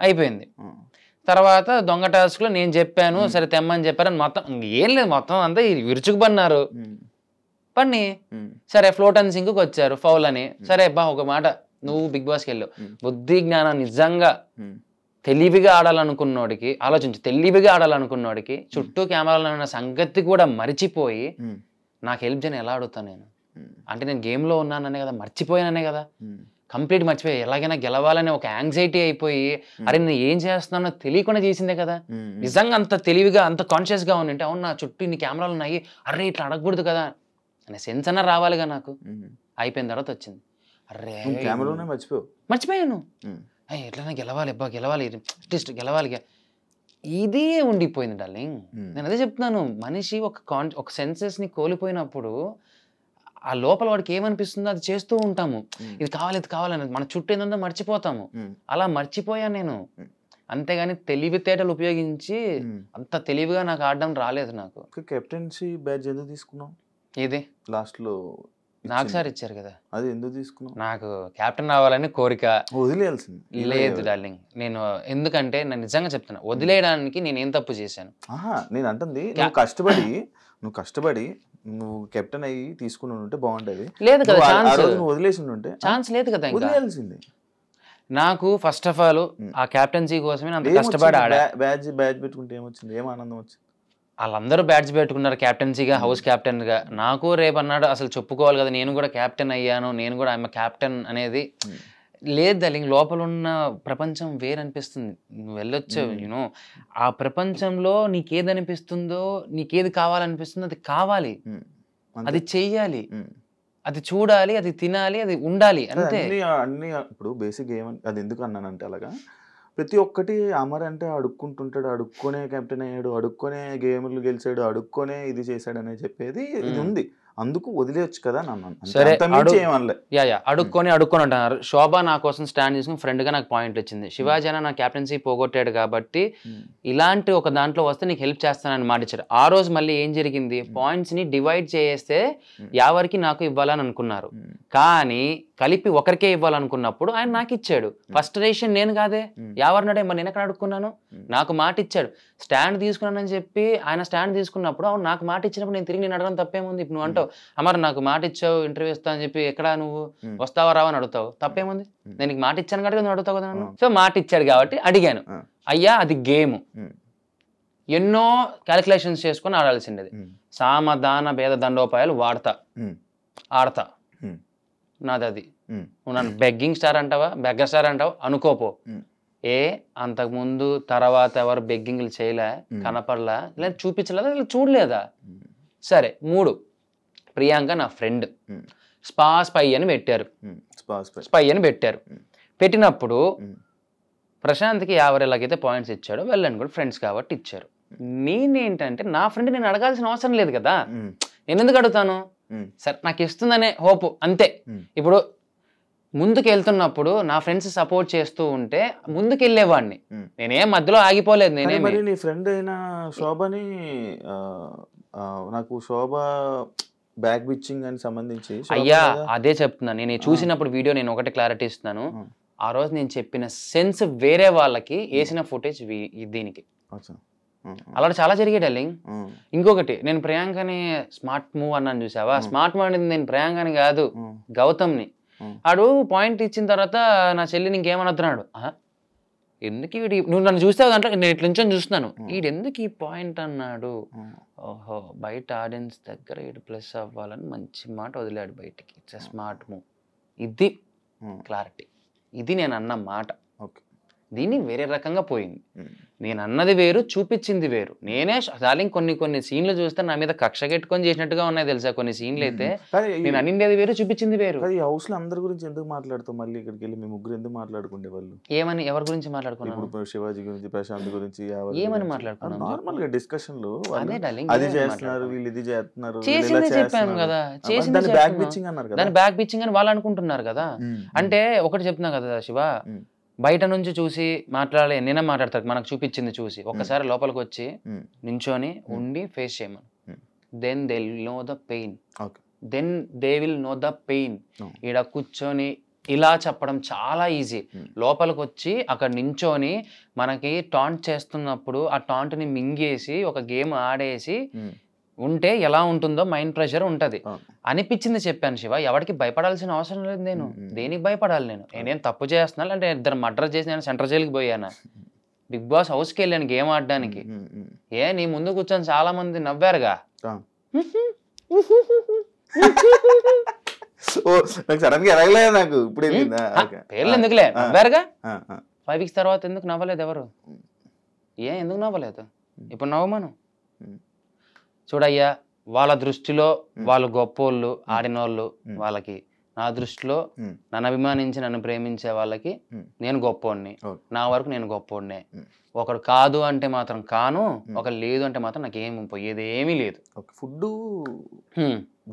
అయిపోయింది తర్వాత దొంగ టాస్క్ లో నేను చెప్పాను సరే తెమ్మని చెప్పారు అని మొత్తం ఏం లేదు మొత్తం అంతా విరుచుకుపన్నారు పని సరే ఫ్లోట్ అండ్ సింగ్కి వచ్చారు ఫౌల్ అని సరే బా ఒక మాట నువ్వు బిగ్ బాస్కి వెళ్ళు బుద్ధి జ్ఞానం నిజంగా తెలివిగా ఆడాలనుకున్నోడికి ఆలోచించు తెలివిగా ఆడాలనుకున్నోడికి చుట్టూ కెమెరాలో ఉన్న సంగతి కూడా మర్చిపోయి నాకు హెల్ప్ చేయని ఎలా అడుగుతాను నేను అంటే నేను గేమ్లో ఉన్నాననే కదా మర్చిపోయాననే కదా కంప్లీట్ మర్చిపోయి ఎలాగైనా గెలవాలని ఒక యాంగ్జైటీ అయిపోయి అరే నేను ఏం చేస్తున్నానో తెలియకుండా చేసిందే కదా నిజంగా అంత తెలివిగా అంత కాన్షియస్గా ఉండింటే అవును నా చుట్టూ ఇన్ని కెమెరాలు ఉన్నాయి అరే ఇట్లా అడగకూడదు కదా అనే సెన్స్ అన్న రావాలిగా నాకు అయిపోయిన తర్వాత వచ్చింది అరే మర్చిపోయాను ఎట్లైనా గెలవాలి అబ్బా గెలవాలి అట్లీస్ట్ గెలవాలి ఇదే ఉండిపోయింది డార్లింగ్ నేను అదే చెప్తున్నాను మనిషి ఒక కాన్ ఒక సెన్సెస్ని కోల్పోయినప్పుడు ఆ లోపల వాడికి ఏమనిపిస్తుందో అది చేస్తూ ఉంటాము ఇది కావాలి ఇది కావాలని మన చుట్టూ ఏందో మర్చిపోతాము అలా మర్చిపోయాను నేను అంతేగాని తెలివితేటలు ఉపయోగించి అంత తెలివిగా నాకు ఆడడం రాలేదు నాకు కెప్టెన్సీ బ్యాచ్ ఎందుకు తీసుకున్నాం ఏదే లాస్ట్లో నాకు సార్ ఇచ్చారు కదా అది ఎందుకు తీసుకున్నావు నాకు క్యాప్టెన్ అవ్వాలని కోరిక వదిలేయాల్సింది లేదు డార్లింగ్ నేను ఎందుకంటే నేను నిజంగా చెప్తున్నా వదిలేయడానికి నేను ఏం తప్పు చేశాను నేను అంటుంది నువ్వు కష్టపడి నువ్వు కష్టపడి నువ్వు కెప్టెన్ అయ్యి తీసుకుని ఉంటే బాగుంటుంది లేదు కదా ఛాన్స్ వదిలేసి ఉంటే ఛాన్స్ లేదు కదా వదిలేయాల్సింది నాకు ఫస్ట్ ఆఫ్ ఆల్ ఆ క్యాప్టెన్సీ కోసమే అంత కష్టపడి ఆడా బ్యాచ్ బ్యాచ్ పెట్టుకుంటే ఏమొచ్చింది ఏం ఆనందం వచ్చింది వాళ్ళందరూ బ్యాట్స్ పెట్టుకున్నారు క్యాప్టెన్సీగా హౌస్ క్యాప్టెన్గా నాకు రేపు అన్నాడు అసలు చెప్పుకోవాలి కదా నేను కూడా క్యాప్టెన్ అయ్యాను నేను కూడా ఆమె క్యాప్టెన్ అనేది hmm. లేదు దాలింగ్ లోపల ఉన్న ప్రపంచం వేరనిపిస్తుంది నువ్వు వెళ్ళొచ్చు యూనో hmm. ఆ ప్రపంచంలో నీకేది అనిపిస్తుందో నీకేది కావాలనిపిస్తుందో అది కావాలి hmm. అది చెయ్యాలి అది చూడాలి అది తినాలి అది ఉండాలి అంతే అన్ని ఇప్పుడు బేసిక్ ఏమని అది ఎందుకు అన్నానంటే అలాగా ప్రతి ఒక్కటి అమర్ అంటే అడుక్కుంటుంటాడు అడుక్కునే కెప్టెన్ అయ్యాడు అడుక్కునే గేమ్లు గెలిచాడు అడుక్కొనే ఇది చేశాడు అని చెప్పేది ఇది ఉంది అందుకు వదిలేయచ్చు కదా నన్ను యా యా అడుక్కొని అడుక్కొని అంటున్నారు శోభ నా కోసం స్టాండ్ చేసుకుని ఫ్రెండ్గా నాకు పాయింట్ వచ్చింది శివాజీ నా క్యాప్టెన్సీ పోగొట్టాడు కాబట్టి ఇలాంటి ఒక దాంట్లో వస్తే నీకు హెల్ప్ చేస్తానని మాట ఇచ్చారు ఆ రోజు మళ్ళీ ఏం జరిగింది పాయింట్స్ని డివైడ్ చేస్తే ఎవరికి నాకు ఇవ్వాలని అనుకున్నారు కానీ కలిపి ఒకరికే ఇవ్వాలనుకున్నప్పుడు ఆయన నాకు ఇచ్చాడు ఫస్ట్ రేషన్ నేను కాదే ఎవరినడే మరి నేను ఎక్కడ అడుక్కున్నాను నాకు మాట ఇచ్చాడు స్టాండ్ తీసుకున్నానని చెప్పి ఆయన స్టాండ్ తీసుకున్నప్పుడు అవును నాకు మాట ఇచ్చినప్పుడు నేను తిరిగి నేను అడగడం తప్పేముంది ఇప్పుడు నువ్వు అంటావు అమ్మారు నాకు మాట ఇచ్చావు ఇంటర్వ్యూ ఇస్తా అని చెప్పి ఎక్కడ నువ్వు వస్తావా రావా అని అడుగుతావు తప్పేముంది నేను నీకు మాట ఇచ్చాను కాబట్టి నువ్వు అడుగుతావు కదా సో మాట ఇచ్చాడు కాబట్టి అడిగాను అయ్యా అది గేమ్ ఎన్నో క్యాలిక్యులేషన్స్ చేసుకొని ఆడాల్సిండేది సామధాన భేద దండోపాయాలు వాడతా ఆడతా నాది అది నన్ను బెగ్గింగ్ స్టార్ అంటావా బెగ్గర్ స్టార్ అంటావా అనుకోపో ఏ అంతకుముందు తర్వాత ఎవరు బెగ్గింగ్లు చేయలే కనపడలా లేదా చూపించలేదా లేదా చూడలేదా సరే మూడు ప్రియాంక నా ఫ్రెండ్ స్పా స్పై అని పెట్టారు స్పై అని పెట్టారు పెట్టినప్పుడు ప్రశాంత్కి ఎవరు ఎలాగైతే పాయింట్స్ ఇచ్చాడో వెళ్ళండి కూడా ఫ్రెండ్స్ కాబట్టి ఇచ్చారు నేనేంటంటే నా ఫ్రెండ్ నేను అడగాల్సిన అవసరం లేదు కదా నేను ఎందుకు అడుగుతాను Hmm. సరే నాకు ఇస్తుందనే హోప్ అంతే hmm. ఇప్పుడు ముందుకు వెళ్తున్నప్పుడు నా ఫ్రెండ్స్ సపోర్ట్ చేస్తూ ఉంటే ముందుకు వెళ్ళేవాడిని hmm. నేనేం మధ్యలో ఆగిపోలేదు నేనే నీ ఫ్రెండ్ అయిన శోభని నాకు శోభ బ్యాక్ బిచ్చింగ్ అని సంబంధించి అయ్యా అదే చెప్తున్నాను నేను చూసినప్పుడు వీడియో నేను ఒకటి క్లారిటీ ఇస్తున్నాను ఆ రోజు నేను చెప్పిన సెన్స్ వేరే వాళ్ళకి వేసిన ఫుటేజ్ దీనికి Mm-hmm. అలా చాలా జరిగాయి డార్లింగ్ mm-hmm. ఇంకొకటి నేను ప్రియాంకని స్మార్ట్ మూవ్ అన్నాను చూసావా mm-hmm. స్మార్ట్ మూవ్ అనేది నేను ప్రియాంకని కాదు గౌతమ్ని ఆడు పాయింట్ ఇచ్చిన తర్వాత నా చెల్లిని ఇంకేమనొద్దున్నాడు ఎందుకు వీడి నువ్వు నన్ను చూస్తావు దాంట్లో నేను ఇట్ల నుంచి చూస్తున్నాను వీడు ఎందుకు ఈ పాయింట్ అన్నాడు ఓహో బయట ఆడియన్స్ దగ్గర వీడు ప్లస్ అవ్వాలని మంచి మాట వదిలాడు బయటికి ఇట్స్ స్మార్ట్ మూవ్ ఇది క్లారిటీ ఇది నేను అన్న మాట దీన్ని వేరే రకంగా పోయింది నేను అన్నది వేరు చూపించింది వేరు నేనే స్టాలింగ్ కొన్ని కొన్ని సీన్లు చూస్తే నా మీద కక్ష కట్టుకొని చేసినట్టుగా ఉన్నాయి తెలుసా కొన్ని సీన్లు అయితే నేను అది వేరు చూపించింది వేరు ఈ హౌస్ లో అందరి గురించి ఎందుకు మాట్లాడుతాం మళ్ళీ ఇక్కడికి వెళ్ళి మీ ముగ్గురు ఎందుకు మాట్లాడుకునే వాళ్ళు ఏమని ఎవరి గురించి మాట్లాడుకున్నాం శివాజీ గురించి ప్రశాంత్ గురించి ఏమని మాట్లాడుకున్నాం నార్మల్ గా డిస్కషన్ లో అది చేస్తున్నారు వీళ్ళు ఇది చేస్తున్నారు చేసింది చెప్పాను కదా చేసింది బ్యాక్ పిచ్చింగ్ అన్నారు దాని బ్యాక్ పిచ్చింగ్ అని వాళ్ళు అనుకుంటున్నారు కదా అంటే ఒకటి చెప్తున్నా కదా శివ బయట నుంచి చూసి మాట్లాడాలి నేనే మాట్లాడతారు మనకు చూపించింది చూసి ఒక్కసారి లోపలికి వచ్చి నించోని ఉండి ఫేస్ చేయమని then they know the pain then they will know the pain ఈడ కూర్చొని ఇలా చెప్పడం చాలా ఈజీ లోపలికి వచ్చి అక్కడ నించోని మనకి టాంట్ చేస్తున్నప్పుడు ఆ టాంట్ని మింగేసి ఒక గేమ్ ఆడేసి ఉంటే ఎలా ఉంటుందో మైండ్ ప్రెషర్ ఉంటుంది అనిపించింది చెప్పాను శివ ఎవరికి భయపడాల్సిన అవసరం లేదు నేను దేనికి భయపడాలి నేను నేనేం తప్పు చేస్తున్నాను అంటే ఇద్దరు మర్డర్ చేసి నేను సెంటర్ జైలుకి పోయాను బిగ్ బాస్ హౌస్కి వెళ్ళాను గేమ్ ఆడడానికి ఏ నీ ముందు కూర్చొని చాలా మంది నవ్వారుగా నాకు ఇప్పుడు ఎందుకులే నవ్వారుగా ఫైవ్ వీక్స్ తర్వాత ఎందుకు నవ్వలేదు ఎవరు ఏ ఎందుకు నవ్వలేదు ఇప్పుడు నవ్వమను చూడయ్యా వాళ్ళ దృష్టిలో వాళ్ళు గొప్పోళ్ళు ఆడినోళ్ళు వాళ్ళకి నా దృష్టిలో నన్ను అభిమానించి నన్ను ప్రేమించే వాళ్ళకి నేను గొప్పోడిని నా వరకు నేను గొప్పోడినే ఒకడు కాదు అంటే మాత్రం కాను ఒక లేదు అంటే మాత్రం నాకు ఏమి పోయేది ఏమీ లేదు ఫుడ్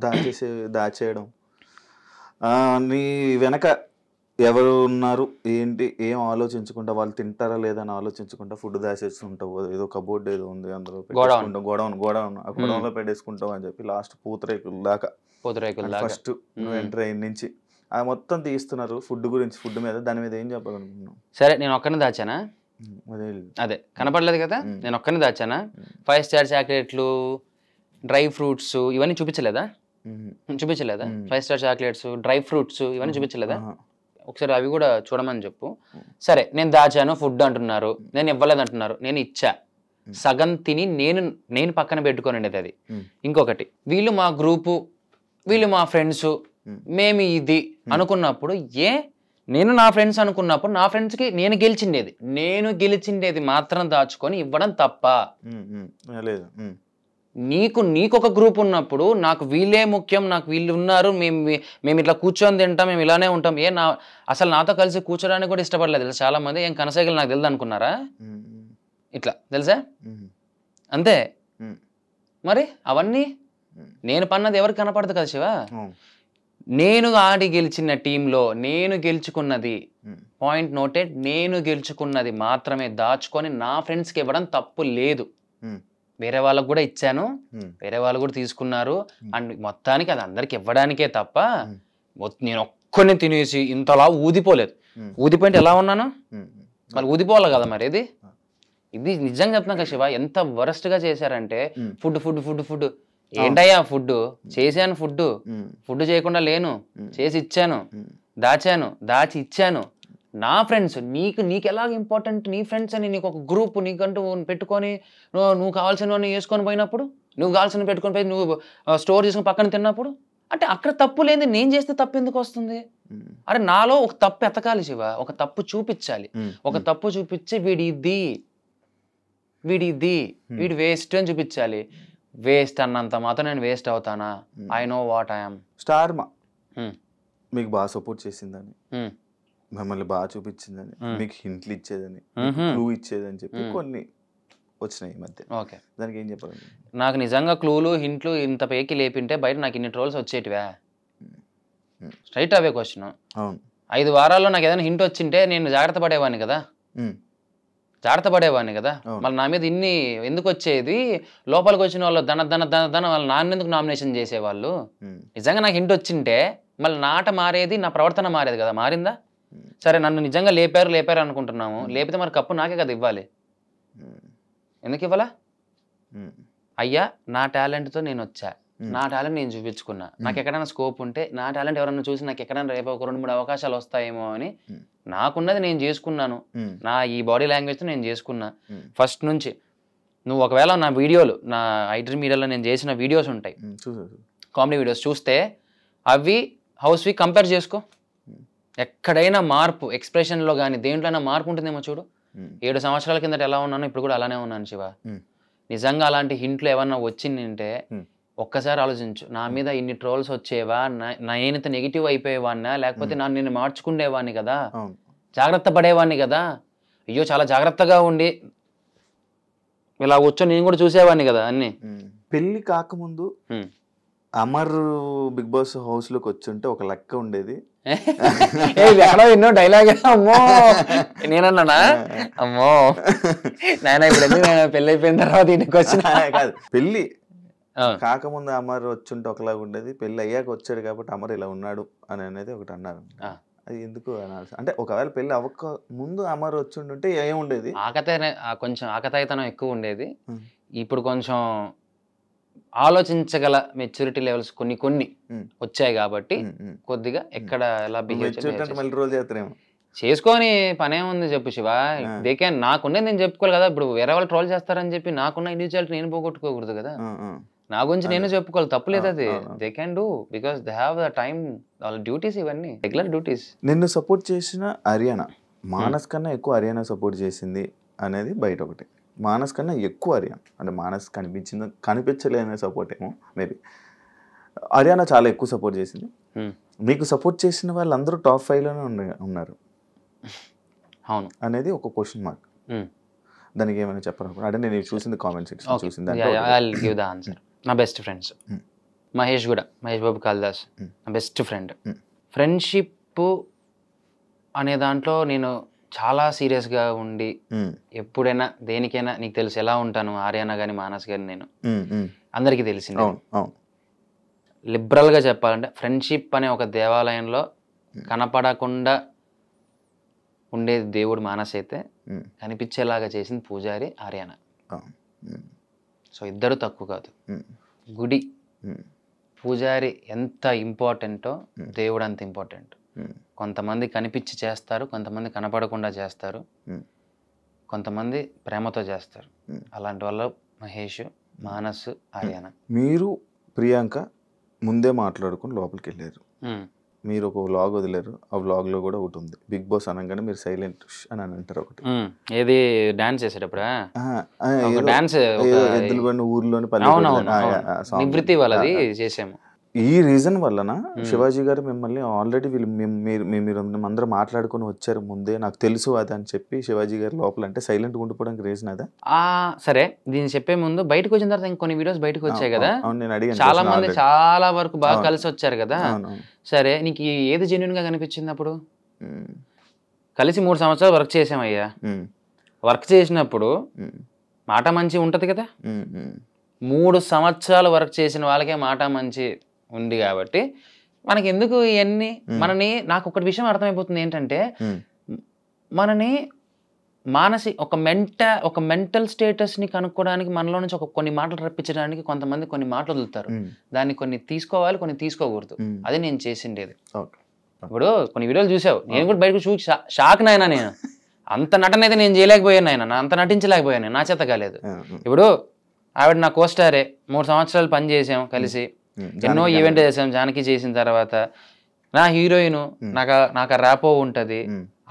దాచేసి దాచేయడం నీ వెనక ఎవరు ఉన్నారు ఏంటి ఏం ఆలోచించకుండా వాళ్ళు తింటారా లేదా అని ఆలోచించకుండా ఫుడ్ దాచేసి ఉంటావు ఏదో కబోర్డ్ ఏదో ఉంది అందులో గోడౌన్ గోడౌన్ ఆ గోడౌన్లో పెట్టేసుకుంటావు అని చెప్పి లాస్ట్ పూతరేకులు దాకా పూతరేకులు ఫస్ట్ ఎంటర్ అయిన నుంచి ఆ మొత్తం తీస్తున్నారు ఫుడ్ గురించి ఫుడ్ మీద దాని మీద ఏం చెప్పాలనుకుంటున్నాం సరే నేను ఒక్కనే దాచానా అదే కనపడలేదు కదా నేను ఒక్కనే దాచానా ఫైవ్ స్టార్ చాక్లెట్లు డ్రై ఫ్రూట్స్ ఇవన్నీ చూపించలేదా చూపించలేదా five star chocolates dry fruits ఇవన్నీ చూపించలేదా ఒకసారి అవి కూడా చూడమని చెప్పు సరే నేను దాచాను ఫుడ్ అంటున్నారు నేను ఇవ్వలేదు అంటున్నారు నేను ఇచ్చా సగం తిని నేను నేను పక్కన పెట్టుకోనండి అది ఇంకొకటి వీళ్ళు మా గ్రూపు వీళ్ళు మా ఫ్రెండ్స్ మేము ఇది అనుకున్నప్పుడు ఏ నేను నా ఫ్రెండ్స్ అనుకున్నప్పుడు నా ఫ్రెండ్స్కి నేను గెలిచిండేది నేను గెలిచిండేది మాత్రం దాచుకొని ఇవ్వడం తప్ప లేదు నీకు నీకు ఒక గ్రూప్ ఉన్నప్పుడు నాకు వీళ్ళే ముఖ్యం నాకు వీళ్ళు ఉన్నారు మేము మేము ఇట్లా కూర్చొని తింటాం మేము ఇలానే ఉంటాం ఏ నా అసలు నాతో కలిసి కూర్చోడానికి కూడా ఇష్టపడలేదు చాలా మంది ఏం కనసైకిల్ నాకు తెలుదు అనుకున్నారా ఇట్లా తెలుసా అంతే మరి అవన్నీ నేను పన్నది ఎవరికి కనపడదు కదా శివ నేను ఆడి గెలిచిన టీంలో నేను గెలుచుకున్నది పాయింట్ నోటెడ్ నేను గెలుచుకున్నది మాత్రమే దాచుకొని నా ఫ్రెండ్స్కి ఇవ్వడం తప్పు లేదు వేరే వాళ్ళకు కూడా ఇచ్చాను వేరే వాళ్ళు కూడా తీసుకున్నారు అండ్ మొత్తానికి అది అందరికి ఇవ్వడానికే తప్ప నేను ఒక్కడిని తినేసి ఇంతలా ఊదిపోలేదు ఊదిపోయింటే ఎలా ఉన్నాను మరి ఊదిపోవాలి కదా మరి ఇది ఇది నిజంగా చెప్తున్నా కదా శివ ఎంత వరస్ట్ గా చేశారంటే ఫుడ్ ఫుడ్ ఫుడ్ ఫుడ్ ఏంటయ్యా ఫుడ్ చేశాను ఫుడ్ ఫుడ్ చేయకుండా లేను చేసి ఇచ్చాను దాచాను దాచి ఇచ్చాను నా ఫ్రెండ్స్ నీకు నీకు ఎలా ఇంపార్టెంట్ నీ ఫ్రెండ్స్ అని నీకు ఒక గ్రూప్ నీకంటూ పెట్టుకొని నువ్వు నువ్వు కావాల్సిన వేసుకొని పోయినప్పుడు నువ్వు కావాల్సిన పెట్టుకొని పోయి నువ్వు స్టోర్ చేసుకుని పక్కన తిన్నప్పుడు అంటే అక్కడ తప్పు లేని నేను చేస్తే తప్పు ఎందుకు వస్తుంది hmm. అరే నాలో ఒక తప్పు ఎతకాలి శివ ఒక తప్పు చూపించాలి hmm. ఒక hmm. తప్పు చూపించి వీడి ఇది వీడి ఇది వీడి వేస్ట్ అని చూపించాలి వేస్ట్ అన్నంత మాత్రం నేను వేస్ట్ అవుతానా I know what I'm star మీకు బాగా సపోర్ట్ చేసిందని మిమ్మల్ని బాగా చూపించిందని మీకు హింట్లు ఇచ్చేదని క్లూ ఇచ్చేదని చెప్పి కొన్ని వచ్చినాయి ఈ మధ్య ఓకే దానికి ఏం చెప్పాలి నాకు నిజంగా క్లూలు హింట్లు ఇంత పేకి లేపింటే బయట నాకు ఇన్ని ట్రోల్స్ వచ్చేటివా స్ట్రైట్ అవే క్వశ్చన్ అవును ఐదు వారాల్లో నాకు ఏదైనా హింట్ వచ్చింటే నేను జాగ్రత్త పడేవాడిని కదా జాగ్రత్త పడేవాడిని కదా మళ్ళీ నా మీద ఇన్ని ఎందుకు వచ్చేది లోపలికి వచ్చిన వాళ్ళు ధన ధన ధన ధన వాళ్ళు నాన్నెందుకు నామినేషన్ చేసేవాళ్ళు నిజంగా నాకు హింట్ వచ్చింటే మళ్ళీ నాట మారేది నా ప్రవర్తన మారేది కదా మారిందా సరే నన్ను నిజంగా లేపారు లేపారు అనుకుంటున్నాము లేపితే మరి కప్పు నాకే కదా ఇవ్వాలి ఎందుకు ఇవ్వాలా అయ్యా నా టాలెంట్తో నేను వచ్చా నా టాలెంట్ నేను చూపించుకున్నా నాకు ఎక్కడైనా స్కోప్ ఉంటే నా టాలెంట్ ఎవరైనా చూసి నాకు ఎక్కడైనా రేపు ఒక రెండు మూడు అవకాశాలు వస్తాయేమో అని నాకున్నది నేను చేసుకున్నాను నా ఈ బాడీ లాంగ్వేజ్తో నేను చేసుకున్నా ఫస్ట్ నుంచి నువ్వు ఒకవేళ నా వీడియోలు నా ఐడ్రీ మీడియాలో నేను చేసిన వీడియోస్ ఉంటాయి కామెడీ వీడియోస్ చూస్తే అవి హౌస్ వి కంపేర్ చేసుకో ఎక్కడైనా మార్పు ఎక్స్ప్రెషన్లో కానీ దేంట్లోనైనా మార్పు ఉంటుందేమో చూడు ఏడు సంవత్సరాల కిందట ఎలా ఉన్నాను ఇప్పుడు కూడా అలానే ఉన్నాను శివ నిజంగా అలాంటి హింట్లు ఏమన్నా అంటే ఒక్కసారి ఆలోచించు నా మీద ఇన్ని ట్రోల్స్ వచ్చేవా నేనింత నెగిటివ్ అయిపోయేవాడిని లేకపోతే నన్ను నేను మార్చుకునేవాడిని కదా జాగ్రత్త పడేవాడిని కదా అయ్యో చాలా జాగ్రత్తగా ఉండి ఇలా వచ్చో నేను కూడా చూసేవాడిని కదా అన్ని పెళ్లి కాకముందు అమర్ బిగ్ బాస్ హౌస్ లోకి ఉంటే ఒక లెక్క ఉండేది ఎక్కడో ఎన్నో డైలాగ్ అమ్మో నేనన్నా అమ్మో నాయన ఇప్పుడు నేను పెళ్ళి అయిపోయిన తర్వాత ఇంటికి వచ్చిన కాదు పెళ్ళి కాకముందు అమర్ ఉంటే ఒకలాగా ఉండేది పెళ్ళి అయ్యాక వచ్చాడు కాబట్టి అమర్ ఇలా ఉన్నాడు అని అనేది ఒకటి అన్నారు అది ఎందుకు అనాల్సి అంటే ఒకవేళ పెళ్ళి అవ్వక ముందు అమర్ వచ్చి ఏం ఏముండేది ఆకతనే కొంచెం ఆకతాయితనం ఎక్కువ ఉండేది ఇప్పుడు కొంచెం ఆలోచించగల మెచ్యూరిటీ లెవెల్స్ కొన్ని కొన్ని వచ్చాయి కాబట్టి కొద్దిగా ఎక్కడ ఎలా బిహేవ్ చేసుకొని పనేముంది చెప్పు శివ దేకే క్యాన్ నేను చెప్పుకోవాలి కదా ఇప్పుడు వేరే వాళ్ళు ట్రోల్ చేస్తారని చెప్పి నాకున్న ఇండివిజువల్ నేను పోగొట్టుకోకూడదు కదా నా గురించి నేను చెప్పుకోవాలి తప్పు లేదు అది they can do because they have the time వాళ్ళ డ్యూటీస్ ఇవన్నీ రెగ్యులర్ డ్యూటీస్ నిన్ను సపోర్ట్ చేసిన హర్యానా మానస్ కన్నా ఎక్కువ హర్యానా సపోర్ట్ చేసింది అనేది బయట ఒకటి మానస్ కన్నా ఎక్కువ అరియాన్ అంటే మానస్ కనిపించింది కనిపించలేని సపోర్ట్ ఏమో మేబీ హర్యానా చాలా ఎక్కువ సపోర్ట్ చేసింది మీకు సపోర్ట్ చేసిన వాళ్ళందరూ టాప్ ఫైవ్లోనే ఉన్నారు అవును అనేది ఒక క్వశ్చన్ మార్క్ దానికి ఏమైనా చెప్పాలనుకున్నా అంటే నేను చూసింది కామెంట్ సెక్షన్ చూసింది నా బెస్ట్ ఫ్రెండ్స్ మహేష్ కూడా మహేష్ బాబు కాళిదాస్ నా బెస్ట్ ఫ్రెండ్ ఫ్రెండ్షిప్ అనే దాంట్లో నేను చాలా సీరియస్గా ఉండి ఎప్పుడైనా దేనికైనా నీకు తెలుసు ఎలా ఉంటాను ఆర్యానా కానీ మానస్ కానీ నేను అందరికీ తెలిసింది లిబరల్గా చెప్పాలంటే ఫ్రెండ్షిప్ అనే ఒక దేవాలయంలో కనపడకుండా ఉండేది దేవుడు మానస్ అయితే కనిపించేలాగా చేసింది పూజారి ఆర్యానా సో ఇద్దరు తక్కువ కాదు గుడి పూజారి ఎంత ఇంపార్టెంటో దేవుడు అంత ఇంపార్టెంట్ కొంతమంది కనిపించి చేస్తారు కొంతమంది కనపడకుండా చేస్తారు కొంతమంది ప్రేమతో చేస్తారు అలాంటి వల్ల మహేష్ మానస్ ఆయన మీరు ప్రియాంక ముందే మాట్లాడుకుని లోపలికి వెళ్ళారు మీరు ఒక వ్లాగ్ వదిలేరు ఆ వ్లాగ్ లో కూడా ఒకటి ఉంది బిగ్ బాస్ అనగానే మీరు సైలెంట్ అని అని అంటారు ఒకటి ఏది డాన్స్ చేసేటప్పుడు డాన్స్ ఎద్దులు ఊర్లోని నివృత్తి వాళ్ళది చేసాము ఈ రీజన్ వల్లన శివాజీ గారు మిమ్మల్ని ఆల్రెడీ వీళ్ళు మీరు మీరు అందరూ మాట్లాడుకొని వచ్చారు ముందే నాకు తెలుసు అది అని చెప్పి శివాజీ గారు లోపల అంటే సైలెంట్ ఉండిపోవడానికి రీజన్ అదే సరే దీన్ని చెప్పే ముందు బయటకు వచ్చిన తర్వాత ఇంకొన్ని వీడియోస్ బయటకు వచ్చాయి కదా నేను అడిగాను చాలా మంది చాలా వరకు బాగా కలిసి వచ్చారు కదా సరే నీకు ఏది జెన్యున్ గా కనిపించింది అప్పుడు కలిసి మూడు సంవత్సరాలు వర్క్ చేసామయ్యా వర్క్ చేసినప్పుడు మాట మంచి ఉంటది కదా మూడు సంవత్సరాలు వర్క్ చేసిన వాళ్ళకే మాట మంచి ఉంది కాబట్టి మనకి ఎందుకు ఇవన్నీ మనని నాకు ఒకటి విషయం అర్థమైపోతుంది ఏంటంటే మనని మానసి ఒక మెంట ఒక మెంటల్ స్టేటస్ని కనుక్కోవడానికి మనలో నుంచి ఒక కొన్ని మాటలు రప్పించడానికి కొంతమంది కొన్ని మాటలు వదులుతారు దాన్ని కొన్ని తీసుకోవాలి కొన్ని తీసుకోకూడదు అది నేను చేసిండేది ఇప్పుడు కొన్ని వీడియోలు చూసావు నేను కూడా బయటకు చూసి షాక్ నాయన నేను అంత నటన అయితే నేను చేయలేకపోయాను ఆయన అంత నటించలేకపోయాను నా చేత కాలేదు ఇప్పుడు ఆవిడ నా కోస్టారే మూడు సంవత్సరాలు పనిచేసాం కలిసి ఎన్నో ఈవెంట్ చేసాం జానకి చేసిన తర్వాత నా హీరోయిన్ నాకు నాకు రాపో ఉంటది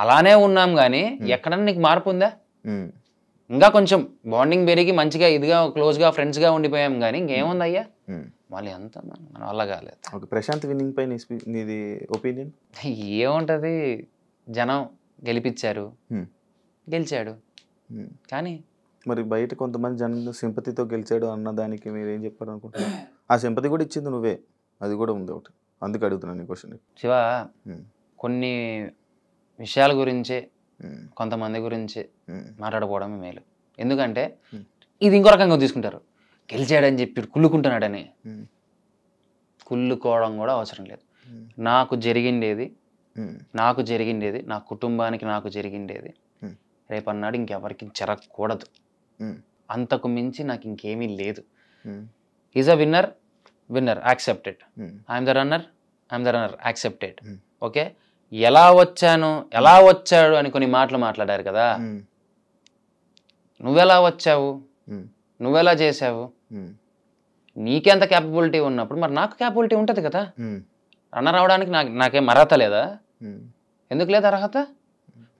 అలానే ఉన్నాం కానీ ఎక్కడ నీకు మార్పు ఉందా ఇంకా కొంచెం బాండింగ్ పెరిగి మంచిగా ఇదిగా క్లోజ్గా ఫ్రెండ్స్గా ఉండిపోయాం కానీ ఇంకేముంది అయ్యా మళ్ళీ అంత మన వల్ల కాలేదు ప్రశాంత్ విన్నింగ్ పైన ఒపీనియన్ ఏముంటుంది జనం గెలిపించారు గెలిచాడు కానీ మరి బయట కొంతమంది జనం సింపతితో గెలిచాడు దానికి మీరు ఏం చెప్పారు అనుకుంటున్నారు ఆ సింపతి కూడా ఇచ్చింది నువ్వే అది కూడా ఉంది ఒకటి అందుకు అడుగుతున్నాను నీ క్వశ్చన్ శివ కొన్ని విషయాల గురించి కొంతమంది గురించి మాట్లాడుకోవడమే మేలు ఎందుకంటే ఇది ఇంకో రకంగా తీసుకుంటారు గెలిచాడని చెప్పి కుళ్ళుకుంటున్నాడని కుళ్ళుకోవడం కూడా అవసరం లేదు నాకు జరిగిండేది నాకు జరిగిండేది నా కుటుంబానికి నాకు జరిగిండేది రేపన్నాడు ఇంకెవరికి జరగకూడదు అంతకు మించి నాకు ఇంకేమీ లేదు is a winner winner accepted I'm the runner I'm the runner accepted okay ఎలా వచ్చాను ఎలా వచ్చాడు అని కొన్ని మాటలు మాట్లాడారు కదా hmm. నువ్వెలా వచ్చావు hmm. నువ్వెలా చేసావు hmm. నీకెంత క్యాపబిలిటీ ఉన్నప్పుడు మరి నాకు క్యాపబిలిటీ ఉంటుంది కదా రన్నర్ అవడానికి నాకు నాకేం అర్హత లేదా ఎందుకు లేదు అర్హత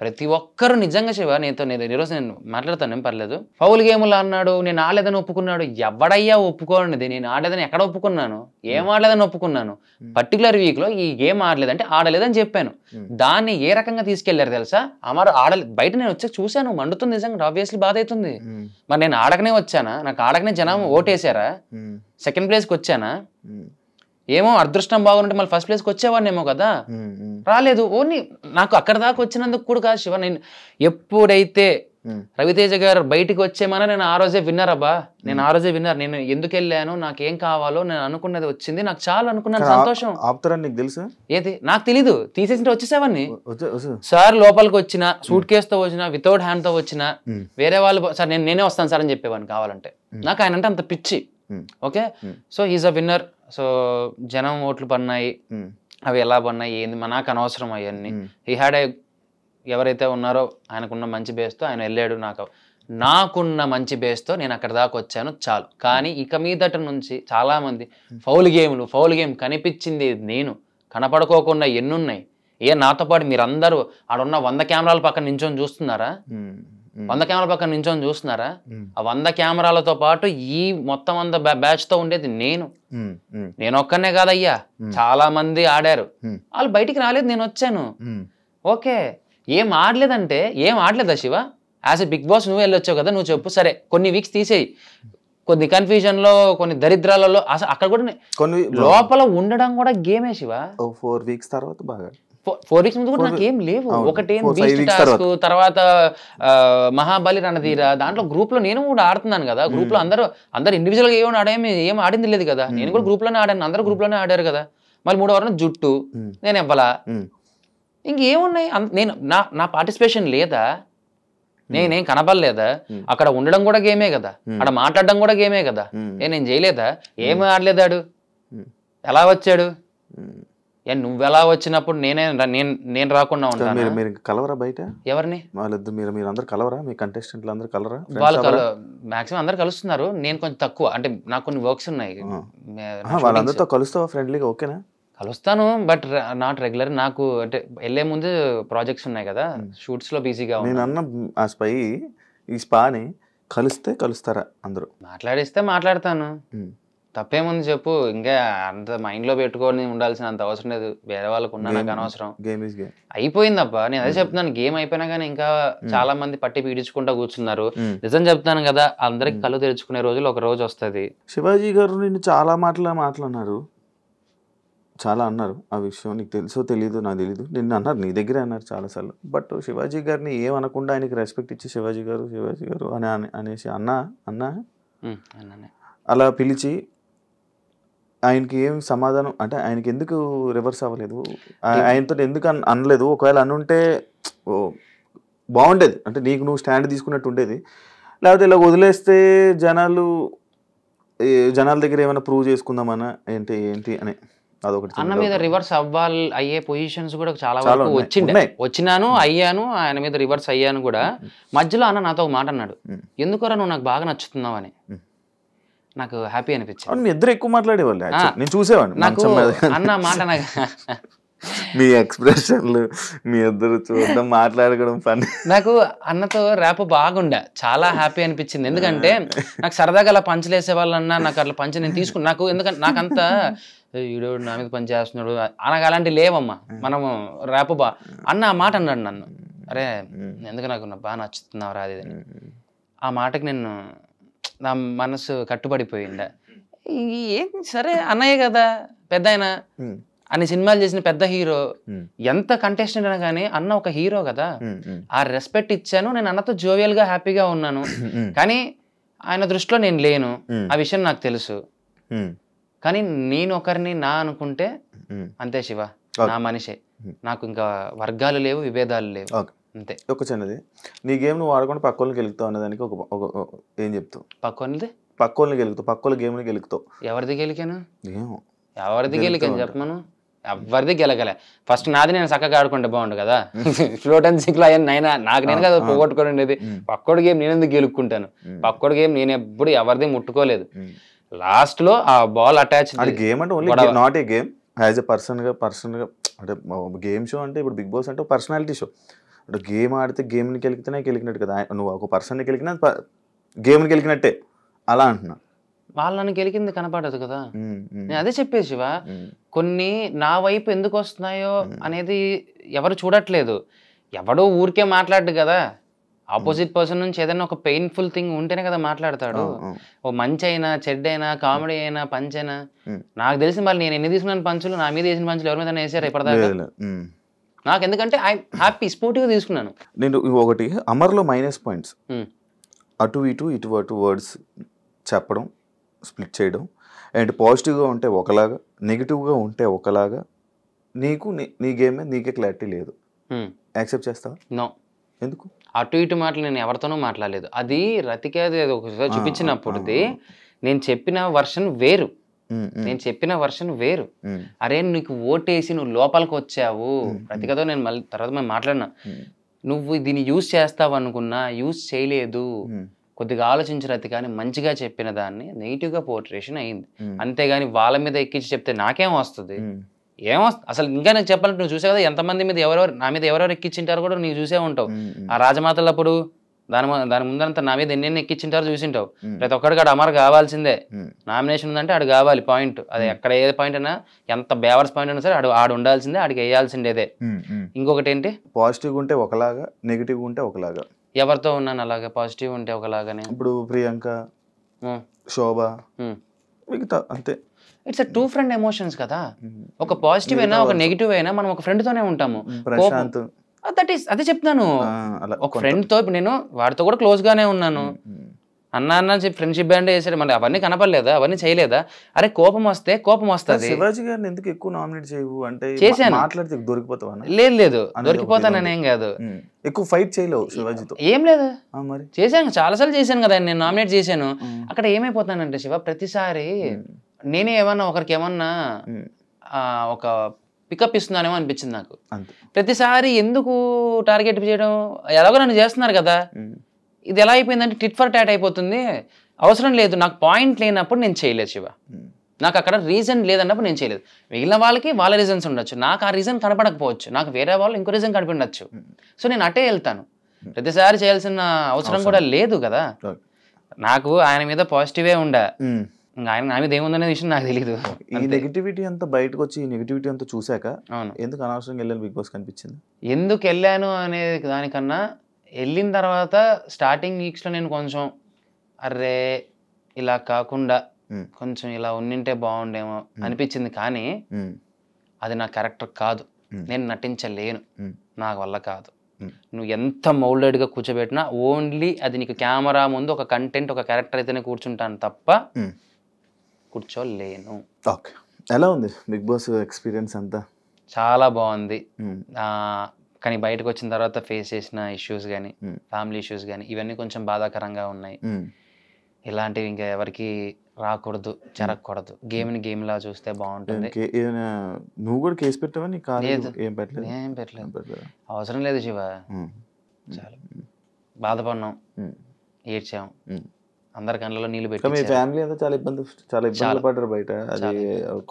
ప్రతి ఒక్కరు నిజంగా శివ నేతో నేను ఈరోజు నేను మాట్లాడతాను పర్లేదు పౌల్ గేములు అన్నాడు నేను ఆడలేదని ఒప్పుకున్నాడు ఎవడయ్యా ఒప్పుకోనిది నేను ఆడలేదని ఎక్కడ ఒప్పుకున్నాను ఏం ఆడలేదని ఒప్పుకున్నాను పర్టికులర్ వీక్లో ఈ గేమ్ ఆడలేదంటే ఆడలేదని చెప్పాను దాన్ని ఏ రకంగా తీసుకెళ్లారు తెలుసా అమారు ఆడలేదు బయట నేను వచ్చాక చూశాను మండుతుంది నిజంగా ఆబ్వియస్లీ బాధ అవుతుంది మరి నేను ఆడకనే వచ్చానా నాకు ఆడకనే జనం ఓటేసారా సెకండ్ ప్లేస్కి వచ్చానా ఏమో అదృష్టం బాగుంటే మళ్ళీ ఫస్ట్ ప్లేస్కి వచ్చేవాడినేమో కదా రాలేదు ఓన్లీ నాకు అక్కడ దాకా వచ్చినందుకు కూడా కాదు శివ నేను ఎప్పుడైతే రవితేజ గారు బయటికి వచ్చేమన్నా నేను ఆ రోజే విన్నర్ అబ్బా నేను ఆ రోజే విన్నర్ నేను ఎందుకు వెళ్ళాను నాకు ఏం కావాలో నేను అనుకున్నది వచ్చింది నాకు చాలా అనుకున్నాను సంతోషం ఆపుతారని నీకు తెలుసు ఏది నాకు తెలీదు తీసేసి వచ్చేసేవాడిని సార్ లోపలికి వచ్చిన సూట్ కేస్ తో వచ్చిన వితౌట్ హ్యాండ్ తో వచ్చిన వేరే వాళ్ళు సార్ నేను నేనే వస్తాను సార్ అని చెప్పేవాడిని కావాలంటే నాకు ఆయన అంటే అంత పిచ్చి okay so is a winner so జనం ఓట్లు పడినాయి అవి ఎలా పడినాయి ఏంది మనకు అనవసరం అవన్నీ ఈ హ్యాడ్ ఎవరైతే ఉన్నారో ఆయనకున్న మంచి బేస్తో ఆయన వెళ్ళాడు నాకు నాకున్న మంచి బేస్తో నేను అక్కడ దాకా వచ్చాను చాలు కానీ ఇక మీదట నుంచి చాలామంది ఫౌల్ గేమ్లు ఫౌల్ గేమ్ కనిపించింది నేను కనపడుకోకుండా ఎన్నున్నాయి ఏ నాతో పాటు మీరందరూ ఆడున్న వంద కెమెరాల పక్కన నించొని చూస్తున్నారా వంద కెమెరా పక్కన నించొని చూస్తున్నారా ఆ వంద కెమెరాలతో పాటు ఈ మొత్తం వంద బ్యాచ్ తో ఉండేది నేను నేను ఒక్కనే కాదయ్యా చాలా మంది ఆడారు వాళ్ళు బయటికి రాలేదు నేను వచ్చాను ఓకే ఏం ఆడలేదంటే ఏం ఆడలేదా Shiva as a big boss నువ్వు వెళ్ళొచ్చావు కదా నువ్వు చెప్పు సరే కొన్ని వీక్స్ తీసేయి కొన్ని కన్ఫ్యూజన్ లో కొన్ని దరిద్రాలలో అసలు అక్కడ కూడా కొన్ని లోపల ఉండడం కూడా గేమే శివ ఫోర్ వీక్స్ తర్వాత బాగా ఫోర్ వీక్స్ ముందు కూడా నాకేం లేవు ఒకటే టాస్క్ తర్వాత మహాబలి రణధీర దాంట్లో గ్రూప్ లో నేను కూడా ఆడుతున్నాను కదా గ్రూప్ లో hmm. అందరూ అందరు ఇండివిజువల్ గా ఏమైనా ఆడే ఏం ఆడింది లేదు కదా నేను కూడా గ్రూప్ hmm. లోనే ఆడాను అందరూ గ్రూప్ లోనే ఆడారు కదా మళ్ళీ మూడో వారం జుట్టు hmm. నేను ఇవ్వాలా ఇంకేమున్నాయి నేను నా నా పార్టిసిపేషన్ లేదా నేనేం కనపడలేదా అక్కడ ఉండడం కూడా గేమే కదా అక్కడ మాట్లాడడం కూడా గేమే కదా నేను చేయలేదా ఏమి ఆడలేదాడు ఎలా వచ్చాడు నువ్వెలా వచ్చినప్పుడు నేనే నేను నేను రాకుండా ఉంటాను మీరు కలవరా బయట ఎవరిని వాళ్ళిద్దరు మీరు మీరు అందరు కలవరా మీ కంటెస్టెంట్లు అందరు కలరా వాళ్ళు మాక్సిమం అందరు కలుస్తున్నారు నేను కొంచెం తక్కువ అంటే నాకు కొన్ని వర్క్స్ ఉన్నాయి వాళ్ళందరితో కలుస్తావా ఫ్రెండ్లీగా ఓకేనా కలుస్తాను బట్ నాట్ రెగ్యులర్ నాకు అంటే వెళ్ళే ముందు ప్రాజెక్ట్స్ ఉన్నాయి కదా షూట్స్ లో బిజీగా నేను అన్న ఆ స్పై ఈ స్పాని కలిస్తే కలుస్తారా అందరూ మాట్లాడిస్తే మాట్లాడతాను తప్పేముంది చెప్పు ఇంకా అంత మైండ్ లో పెట్టుకొని ఉండాల్సిన అంత అవసరం లేదు వేరే వాళ్ళకు ఉన్నా నాకు అనవసరం అయిపోయిందబ్బా నేను అదే hmm. చెప్తున్నాను గేమ్ అయిపోయినా కానీ ఇంకా hmm. చాలా మంది పట్టి పీడించుకుంటా కూర్చున్నారు hmm. నిజం చెప్తున్నాను కదా అందరికి కళ్ళు తెరుచుకునే రోజులు ఒక రోజు వస్తుంది శివాజీ గారు నేను చాలా మాటలు మాట్లాడినారు చాలా అన్నారు ఆ విషయం నీకు తెలుసో తెలియదు నాకు తెలియదు నిన్న అన్నారు నీ దగ్గరే అన్నారు చాలాసార్లు బట్ శివాజీ గారిని ఏమనకుండా ఆయనకి రెస్పెక్ట్ ఇచ్చి శివాజీ గారు శివాజీ గారు అని అనేసి అన్న అన్న అలా పిలిచి ఆయనకి ఏం సమాధానం అంటే ఆయనకి ఎందుకు రివర్స్ అవ్వలేదు ఆయనతో ఎందుకు అన్- అనలేదు ఒకవేళ అనుంటే ఓ, బాగుండేది అంటే నీకు నువ్వు స్టాండ్ తీసుకున్నట్టు ఉండేది లేకపోతే ఇలా వదిలేస్తే జనాలు జనాల దగ్గర ఏమైనా ప్రూవ్ చేసుకుందామన్నా ఏంటి ఏంటి అని అదొకటి అన్న మీద రివర్స్ అవ్వాలి అయ్యే పొజిషన్స్ కూడా చాలా వరకు వచ్చిండే వచ్చినాను అయ్యాను ఆయన మీద రివర్స్ అయ్యాను కూడా మధ్యలో అన్న నాతో ఒక మాట అన్నాడు ఉమ్. నువ్వు నాకు బాగా నచ్చుతున్నావు అని నాకు హ్యాపీ అనిపించింది మీ ఇద్దరు ఎక్కువ మాట్లాడేవాళ్ళు నేను చూసేవాడిని నాకు అన్న మాట నాకు మీ ఎక్స్ప్రెషన్లు మీ ఇద్దరు చూడడం మాట్లాడుకోవడం పని నాకు అన్నతో ర్యాప్ బాగుండే చాలా హ్యాపీ అనిపించింది ఎందుకంటే నాకు సరదాగా అలా పంచలు వాళ్ళన్నా నాకు అట్లా పంచ నేను తీసుకున్నా నాకు ఎందుకంటే నాకంత ఈడు నా మీద పని చేస్తున్నాడు నాకు అలాంటివి లేవమ్మా మనము ర్యాప్ బా అన్న ఆ మాట అన్నాడు నన్ను అరే ఎందుకు నాకు బాగా నచ్చుతున్నావు రాది ఆ మాటకి నేను నా మనసు కట్టుబడిపోయిందా ఏం సరే అన్నయ్య కదా పెద్ద ఆయన అన్ని సినిమాలు చేసిన పెద్ద హీరో ఎంత కంటెస్టెంట్ అయినా కానీ అన్న ఒక హీరో కదా ఆ రెస్పెక్ట్ ఇచ్చాను నేను అన్నతో జోవియల్ గా హ్యాపీగా ఉన్నాను కానీ ఆయన దృష్టిలో నేను లేను ఆ విషయం నాకు తెలుసు కానీ నేను ఒకరిని నా అనుకుంటే అంతే శివ నా మనిషే నాకు ఇంకా వర్గాలు లేవు విభేదాలు లేవు అంతే ఒక చిన్నది నీ గేమ్ నువ్వు ఆడకుండా పక్క వాళ్ళని గెలుగుతావు అనేదానికి ఒక ఏం చెప్తావు పక్క వాళ్ళది పక్క వాళ్ళని గెలుగుతావు పక్క వాళ్ళ గేమ్ని గెలుగుతావు ఎవరిది గెలికాను ఏమో ఎవరిది గెలికాను చెప్పమను ఎవరిది గెలగలే ఫస్ట్ నాది నేను చక్కగా ఆడుకుంటే బాగుండు కదా ఫ్లోట్ అండ్ సిక్లో అయ్యాను నైనా నాకు నేను కదా పోగొట్టుకొని ఉండేది పక్కోడి గేమ్ నేను ఎందుకు గెలుక్కుంటాను పక్కోడి గేమ్ నేను ఎప్పుడు ఎవరిది ముట్టుకోలేదు లాస్ట్ లో ఆ బాల్ అటాచ్ గేమ్ అంటే only not a game as a person గా పర్సన్ గా అంటే గేమ్ షో అంటే ఇప్పుడు బిగ్ బాస్ అంటే పర్సనాలిటీ షో ఇప్పుడు గేమ్ ఆడితే గేమ్ని వెలికితేనే గెలికినట్టు కదా నువ్వు ఒక పర్సన్ని గెలికినా గేమ్ని గెలికినట్టే అలా అంటున్నా వాళ్ళు నన్ను గెలికింది కనపడదు కదా నేను అదే చెప్పేసి శివ కొన్ని నా వైపు ఎందుకు వస్తున్నాయో అనేది ఎవరు చూడట్లేదు ఎవడో ఊరికే మాట్లాడు కదా ఆపోజిట్ పర్సన్ నుంచి ఏదైనా ఒక పెయిన్ఫుల్ థింగ్ ఉంటేనే కదా మాట్లాడతాడు ఓ మంచి అయినా చెడ్డైనా కామెడీ అయినా పంచైనా నాకు తెలిసిన వాళ్ళు నేను ఎన్ని తీసుకున్నాను పంచులు నా మీద వేసిన పంచులు ఎవరి మీద వేసారు ఇప్పటిదాకా నాకు ఎందుకంటే ఐ హ్యాపీ స్పోర్టివ్గా తీసుకున్నాను నేను ఒకటి అమర్లో మైనస్ పాయింట్స్ hmm. అటు ఇటు ఇటు అటు వర్డ్స్ చెప్పడం స్ప్లిట్ చేయడం అండ్ పాజిటివ్గా ఉంటే ఒకలాగా నెగిటివ్గా ఉంటే ఒకలాగా నీకు నీ గేమ్ నీకే క్లారిటీ లేదు యాక్సెప్ట్ hmm. చేస్తావా నో ఎందుకు అటు ఇటు మాటలు నేను ఎవరితోనూ మాట్లాడలేదు అది రతికేది ఒకసారి చూపించినప్పుడు నేను చెప్పిన వర్షన్ వేరు నేను చెప్పిన వర్షన్ వేరు అరే నీకు ఓటేసి నువ్వు లోపలికి వచ్చావు ప్రతికతో నేను మళ్ళీ తర్వాత మేము మాట్లాడినా నువ్వు దీన్ని యూజ్ చేస్తావు అనుకున్నా యూజ్ చేయలేదు కొద్దిగా ఆలోచించరతి కానీ మంచిగా చెప్పిన దాన్ని నెగిటివ్గా పోర్ట్రేషన్ అయింది అంతేగాని వాళ్ళ మీద ఎక్కించి చెప్తే నాకేం వస్తుంది ఏమొస్తుంది అసలు ఇంకా నేను చెప్పాలంటే నువ్వు చూసావు కదా ఎంతమంది మీద ఎవరెవరు నా మీద ఎవరెవరు ఎక్కించింటారు కూడా నువ్వు చూసే ఉంటావు ఆ రాజమాతలప్పుడు దాని దాని ముందంతా నా మీద ఎన్నెన్ని ఎక్కించింటారో చూసింటావు ప్రతి ఒక్కడికి ఆడు అమర్ కావాల్సిందే నామినేషన్ ఉందంటే ఆడు కావాలి పాయింట్ అది ఎక్కడ ఏ పాయింట్ అయినా ఎంత బేవర్స్ పాయింట్ అయినా సరే ఆడు ఆడు ఉండాల్సిందే ఆడికి వేయాల్సిండేదే ఇంకొకటి ఏంటి పాజిటివ్ ఉంటే ఒకలాగా నెగిటివ్ ఉంటే ఒకలాగా ఎవరితో ఉన్నాను అలాగే పాజిటివ్ ఉంటే ఒకలాగానే ఇప్పుడు ప్రియాంక శోభ మిగతా అంతే ఇట్స్ టూ ఫ్రెండ్ ఎమోషన్స్ కదా ఒక పాజిటివ్ అయినా ఒక నెగిటివ్ అయినా మనం ఒక ఫ్రెండ్ తోనే ఉంటాము ప్రశాంత్ దట్ ah, ఈస్ అదే చెప్తున్నాను ఒక ఫ్రెండ్ తో నేను వాడితో కూడా క్లోజ్ గానే ఉన్నాను అన్న అన్న చెప్పి ఫ్రెండ్షిప్ బ్యాండ్ చేసాడు మళ్ళీ అవన్నీ కనపడలేదా అవన్నీ చేయలేదా అరే కోపం వస్తే కోపం వస్తుంది శివాజీ గారిని ఎందుకు ఎక్కువ నామినేట్ చేయవు అంటే చేశాను మాట్లాడితే దొరికిపోతావా లేదు లేదు దొరికిపోతానని ఏం కాదు ఎక్కువ ఫైట్ చేయలేవు శివాజీతో ఏం లేదు మరి చేశాను చాలాసార్లు చేశాను కదా నేను నామినేట్ చేశాను అక్కడ ఏమైపోతానంటే శివ ప్రతిసారి నేనే ఏమన్నా ఒకరికి ఏమన్నా ఒక పికప్ ఇస్తున్నానేమో అనిపించింది నాకు ప్రతిసారి ఎందుకు టార్గెట్ చేయడం ఎలాగో నన్ను చేస్తున్నారు కదా ఇది ఎలా అయిపోయిందంటే టిట్ ఫర్ టాట్ అయిపోతుంది అవసరం లేదు నాకు పాయింట్ లేనప్పుడు నేను చేయలేదు శివ నాకు అక్కడ రీజన్ లేదన్నప్పుడు నేను చేయలేదు మిగిలిన వాళ్ళకి వాళ్ళ రీజన్స్ ఉండొచ్చు నాకు ఆ రీజన్ కనపడకపోవచ్చు నాకు వేరే వాళ్ళు ఇంకో రీజన్ కనిపిండొచ్చు సో నేను అటే వెళ్తాను ప్రతిసారి చేయాల్సిన అవసరం కూడా లేదు కదా నాకు ఆయన మీద పాజిటివే ఉండ ఆయన నా మీద ఏముందనే విషయం నాకు తెలియదు ఈ నెగిటివిటీ అంతా బయటకు వచ్చి నెగిటివిటీ అంతా చూశాక అవును ఎందుకు అనవసరంగా వెళ్ళాను బిగ్ బాస్ కనిపించింది ఎందుకు వెళ్ళాను అనే దానికన్నా వెళ్ళిన తర్వాత స్టార్టింగ్ వీక్స్లో నేను కొంచెం అర్రే ఇలా కాకుండా కొంచెం ఇలా ఉండింటే బాగుండేమో అనిపించింది కానీ అది నా క్యారెక్టర్ కాదు నేను నటించలేను నా వల్ల కాదు నువ్వు ఎంత మౌల్డెడ్గా కూర్చోబెట్టినా ఓన్లీ అది నీకు కెమెరా ముందు ఒక కంటెంట్ ఒక క్యారెక్టర్ అయితేనే కూర్చుంటాను తప్ప కూర్చోలేను ఓకే ఎలా ఉంది బిగ్ బాస్ ఎక్స్పీరియన్స్ అంతా చాలా బాగుంది కానీ బయటకు వచ్చిన తర్వాత ఫేస్ చేసిన ఇష్యూస్ కానీ ఫ్యామిలీ ఇష్యూస్ కానీ ఇవన్నీ కొంచెం బాధాకరంగా ఉన్నాయి ఇలాంటివి ఇంకా ఎవరికి రాకూడదు జరగకూడదు గేమ్ని గేమ్ లా చూస్తే బాగుంటుంది నువ్వు కూడా కేసు పెట్టావా లేదు ఏం పెట్టలేదు ఏం పెట్టలేదు అవసరం లేదు శివ చాలా బాధపడినాం ఏడ్చాం అందరి కళ్ళలో నీళ్ళు పెట్టి మీ ఫ్యామిలీ అంతా చాలా ఇబ్బంది చాలా ఇబ్బంది పడ్డారు బయట అది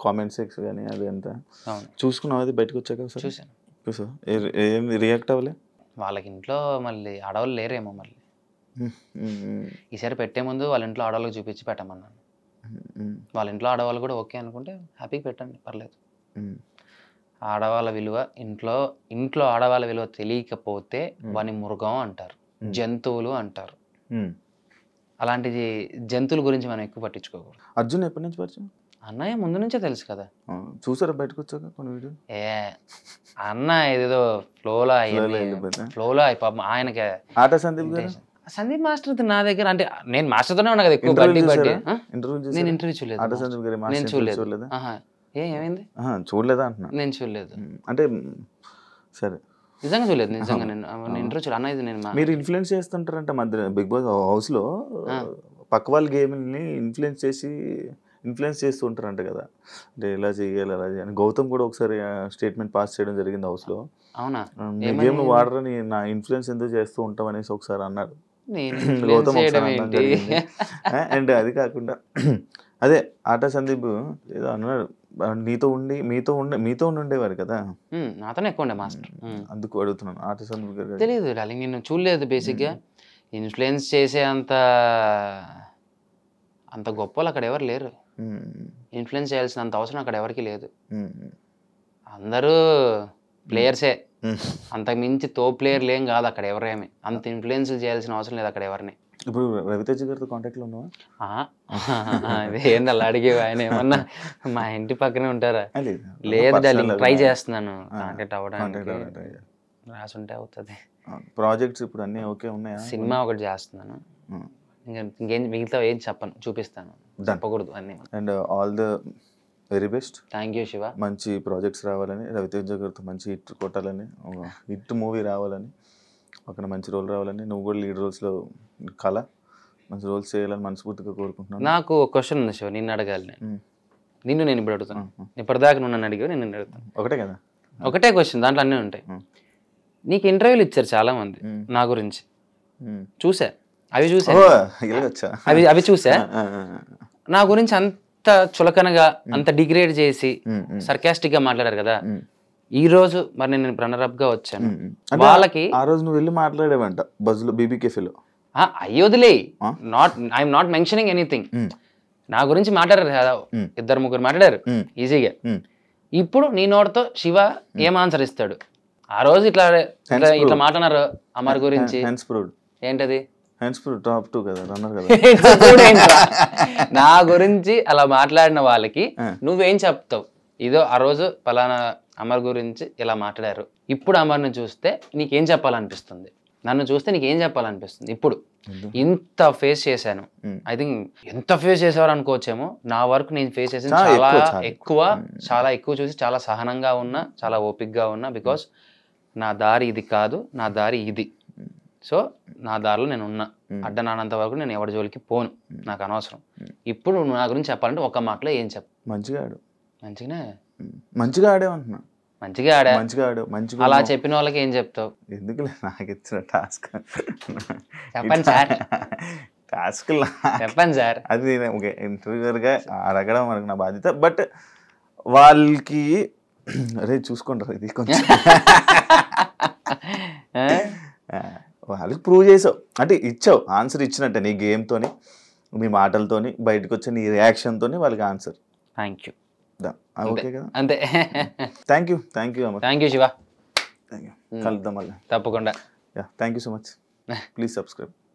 కామెంట్ సెక్స్ కానీ అది అంతా చూసుకున్నావు అది బయటకు వచ్చాక చూసాను ఏం రియాక్ట్ అవ్వలే వాళ్ళకి ఇంట్లో మళ్ళీ ఆడవాళ్ళు లేరేమో మళ్ళీ ఈసారి పెట్టే ముందు వాళ్ళ ఇంట్లో ఆడవాళ్ళకి చూపించి పెట్టమన్నాను వాళ్ళ ఇంట్లో ఆడవాళ్ళు కూడా ఓకే అనుకుంటే హ్యాపీగా పెట్టండి పర్లేదు ఆడవాళ్ళ విలువ ఇంట్లో ఇంట్లో ఆడవాళ్ళ విలువ తెలియకపోతే వాని మృగం అంటారు జంతువులు అంటారు అలాంటి జంతువుల గురించి మనం ఎక్కువ పట్టించుకోకూడదు అర్జున్ ఎప్పటి నుంచి పరిచయం అన్నయ్య ముందు నుంచే తెలుసు కదా చూసారా బయటకు వచ్చాక కొన్ని వీడియో ఏ అన్న ఏదేదో ఫ్లోలో అయ్యింది ఫ్లోలో అయి పాపం ఆయనకి ఆట సందీప్ సందీప్ మాస్టర్ నా దగ్గర అంటే నేను మాస్టర్తోనే ఉన్నా కదా ఎక్కువ నేను ఇంటర్వ్యూ చూడలేదు ఆట సందీప్ గారి నేను చూడలేదు ఏమైంది చూడలేదా అంటున్నా నేను చూడలేదు అంటే సరే నిజంగా చూడలేదు నిజంగా నేను ఇంటర్ చూడాలి అన్న నేను మీరు ఇన్ఫ్లుయెన్స్ చేస్తుంటారంట మధ్య బిగ్ బాస్ హౌస్ లో పక్క వాళ్ళ గేమ్ని ఇన్ఫ్లుయెన్స్ చేసి ఇన్ఫ్లుయెన్స్ చేస్తూ ఉంటారంట కదా అంటే ఎలా చేయాలి అలా చేయాలి గౌతమ్ కూడా ఒకసారి స్టేట్మెంట్ పాస్ చేయడం జరిగింది హౌస్ లో అవునా గేమ్ వాడరని నా ఇన్ఫ్లుయెన్స్ ఎందుకు చేస్తూ ఉంటాం అనేసి ఒకసారి అన్నాడు గౌతమ్ ఒకసారి అండ్ అది కాకుండా అదే ఆట సందీప్ ఏదో అన్నాడు నీతో ఉండి మీతో ఉండి మీతో ఉండేవారు కదా నాతోనే ఎక్కువ ఉండే మాస్టర్ అందుకు అడుగుతున్నాను ఆర్టిస్ట్ తెలియదు అలా నేను చూడలేదు బేసిక్గా ఇన్ఫ్లుయెన్స్ చేసే అంత అంత గొప్పలు అక్కడ ఎవరు లేరు ఇన్ఫ్లుయెన్స్ చేయాల్సిన అంత అవసరం అక్కడ ఎవరికి లేదు అందరూ ప్లేయర్సే అంతకు మించి తో ప్లేయర్లు ఏం కాదు అక్కడ ఎవరేమి అంత ఇన్ఫ్లుయెన్స్ చేయాల్సిన అవసరం లేదు అక్కడ ఎవరిని ఇప్పుడు రవితేజ గారితో కాంటాక్ట్లో ఉన్నావా ఏంది అలా అడిగేవి ఆయన ఏమన్నా మా ఇంటి పక్కనే ఉంటారా లేదు ట్రై చేస్తున్నాను కాంటాక్ట్ అవ్వడానికి రాసుంటే అవుతుంది ప్రాజెక్ట్స్ ఇప్పుడు అన్నీ ఓకే ఉన్నాయా సినిమా ఒకటి చేస్తున్నాను ఇంకేం మిగతా ఏం చెప్పను చూపిస్తాను చెప్పకూడదు అన్ని and all the very best thank you Shiva మంచి ప్రాజెక్ట్స్ రావాలని రవితేజ్ గారితో మంచి హిట్ కొట్టాలని హిట్ మూవీ రావాలని అక్కడ మంచి రోల్ రావాలని నువ్వు కూడా లీడ్ రోల్స్లో కళ మంచి రోల్స్ చేయాలని మనస్ఫూర్తిగా కోరుకుంటున్నాను నాకు ఒక క్వశ్చన్ ఉంది శివ నిన్ను అడగాలి నేను నిన్ను నేను ఇప్పుడు అడుగుతాను ఇప్పటిదాకా నువ్వు నన్ను అడిగా నేను నిన్ను అడుగుతాను ఒకటే కదా ఒకటే క్వశ్చన్ దాంట్లో అన్నీ ఉంటాయి నీకు ఇంటర్వ్యూలు ఇచ్చారు చాలా మంది నా గురించి చూసా అవి చూసా అవి అవి చూసా నా గురించి అంత చులకనగా అంత డిగ్రేడ్ చేసి సర్కాస్టిక్ గా మాట్లాడారు కదా ఈ రోజు మరి నేను రన్నర్ అప్ గా వచ్చాను వాళ్ళకి ఆ రోజు నువ్వు వెళ్ళి మాట్లాడేవంట బజ్ లో బీబీకేఫీలో అయ్యోదిలే not I'm not mentioning anything నా గురించి మాట్లాడారు ఇద్దరు ముగ్గురు మాట్లాడారు ఈజీగా ఇప్పుడు నీ నోటితో శివ ఏం ఆన్సర్ ఇస్తాడు ఆ రోజు ఇట్లా ఇట్లా మాట్లాడారు అమర్ గురించి ఏంటది నా గురించి అలా మాట్లాడిన వాళ్ళకి నువ్వేం చెప్తావు ఇదో ఆ రోజు పలానా అమర్ గురించి ఇలా మాట్లాడారు ఇప్పుడు అమర్ని చూస్తే నీకేం చెప్పాలనిపిస్తుంది నన్ను చూస్తే నీకు ఏం చెప్పాలనిపిస్తుంది ఇప్పుడు ఇంత ఫేస్ చేశాను ఐ థింక్ ఎంత ఫేస్ చేసేవారు అనుకోవచ్చేమో నా వర్క్ నేను ఫేస్ చేసిన చాలా ఎక్కువ చాలా ఎక్కువ చూసి చాలా సహనంగా ఉన్నా చాలా ఓపిక్గా ఉన్నా బికాస్ నా దారి ఇది కాదు నా దారి ఇది సో నా దారిలో నేను ఉన్నా అడ్డనానంత వరకు నేను ఎవరి జోలికి పోను నాకు అనవసరం ఇప్పుడు నా గురించి చెప్పాలంటే ఒక మాటలో ఏం చెప్పు మంచిగా ఆడు మంచిగానే మంచిగా ఆడే మంచిగా ఆడా మంచిగా ఆడు మంచిగా అలా చెప్పిన వాళ్ళకి ఏం చెప్తావు ఎందుకు నాకు ఇచ్చిన టాస్క్ చెప్పండి సార్ టాస్క్ చెప్పండి సార్ అది ఇంటర్వ్యూ ఇంటర్వ్యూర్గా అడగడం మనకు నా బాధ్యత బట్ వాళ్ళకి అరే చూసుకుంటారు ఇది కొంచెం వాళ్ళకి ప్రూవ్ చేసావు అంటే ఇచ్చావు ఆన్సర్ ఇచ్చినట్టే నీ గేమ్తోని మీ మాటలతోని బయటకు వచ్చిన నీ రియాక్షన్తోని వాళ్ళకి ఆన్సర్ థ్యాంక్ యూ Ah, అంతే thank you thank you thank you Shiva thank you కలుద్దాం మళ్ళీ తప్పకుండా yeah thank you so much please subscribe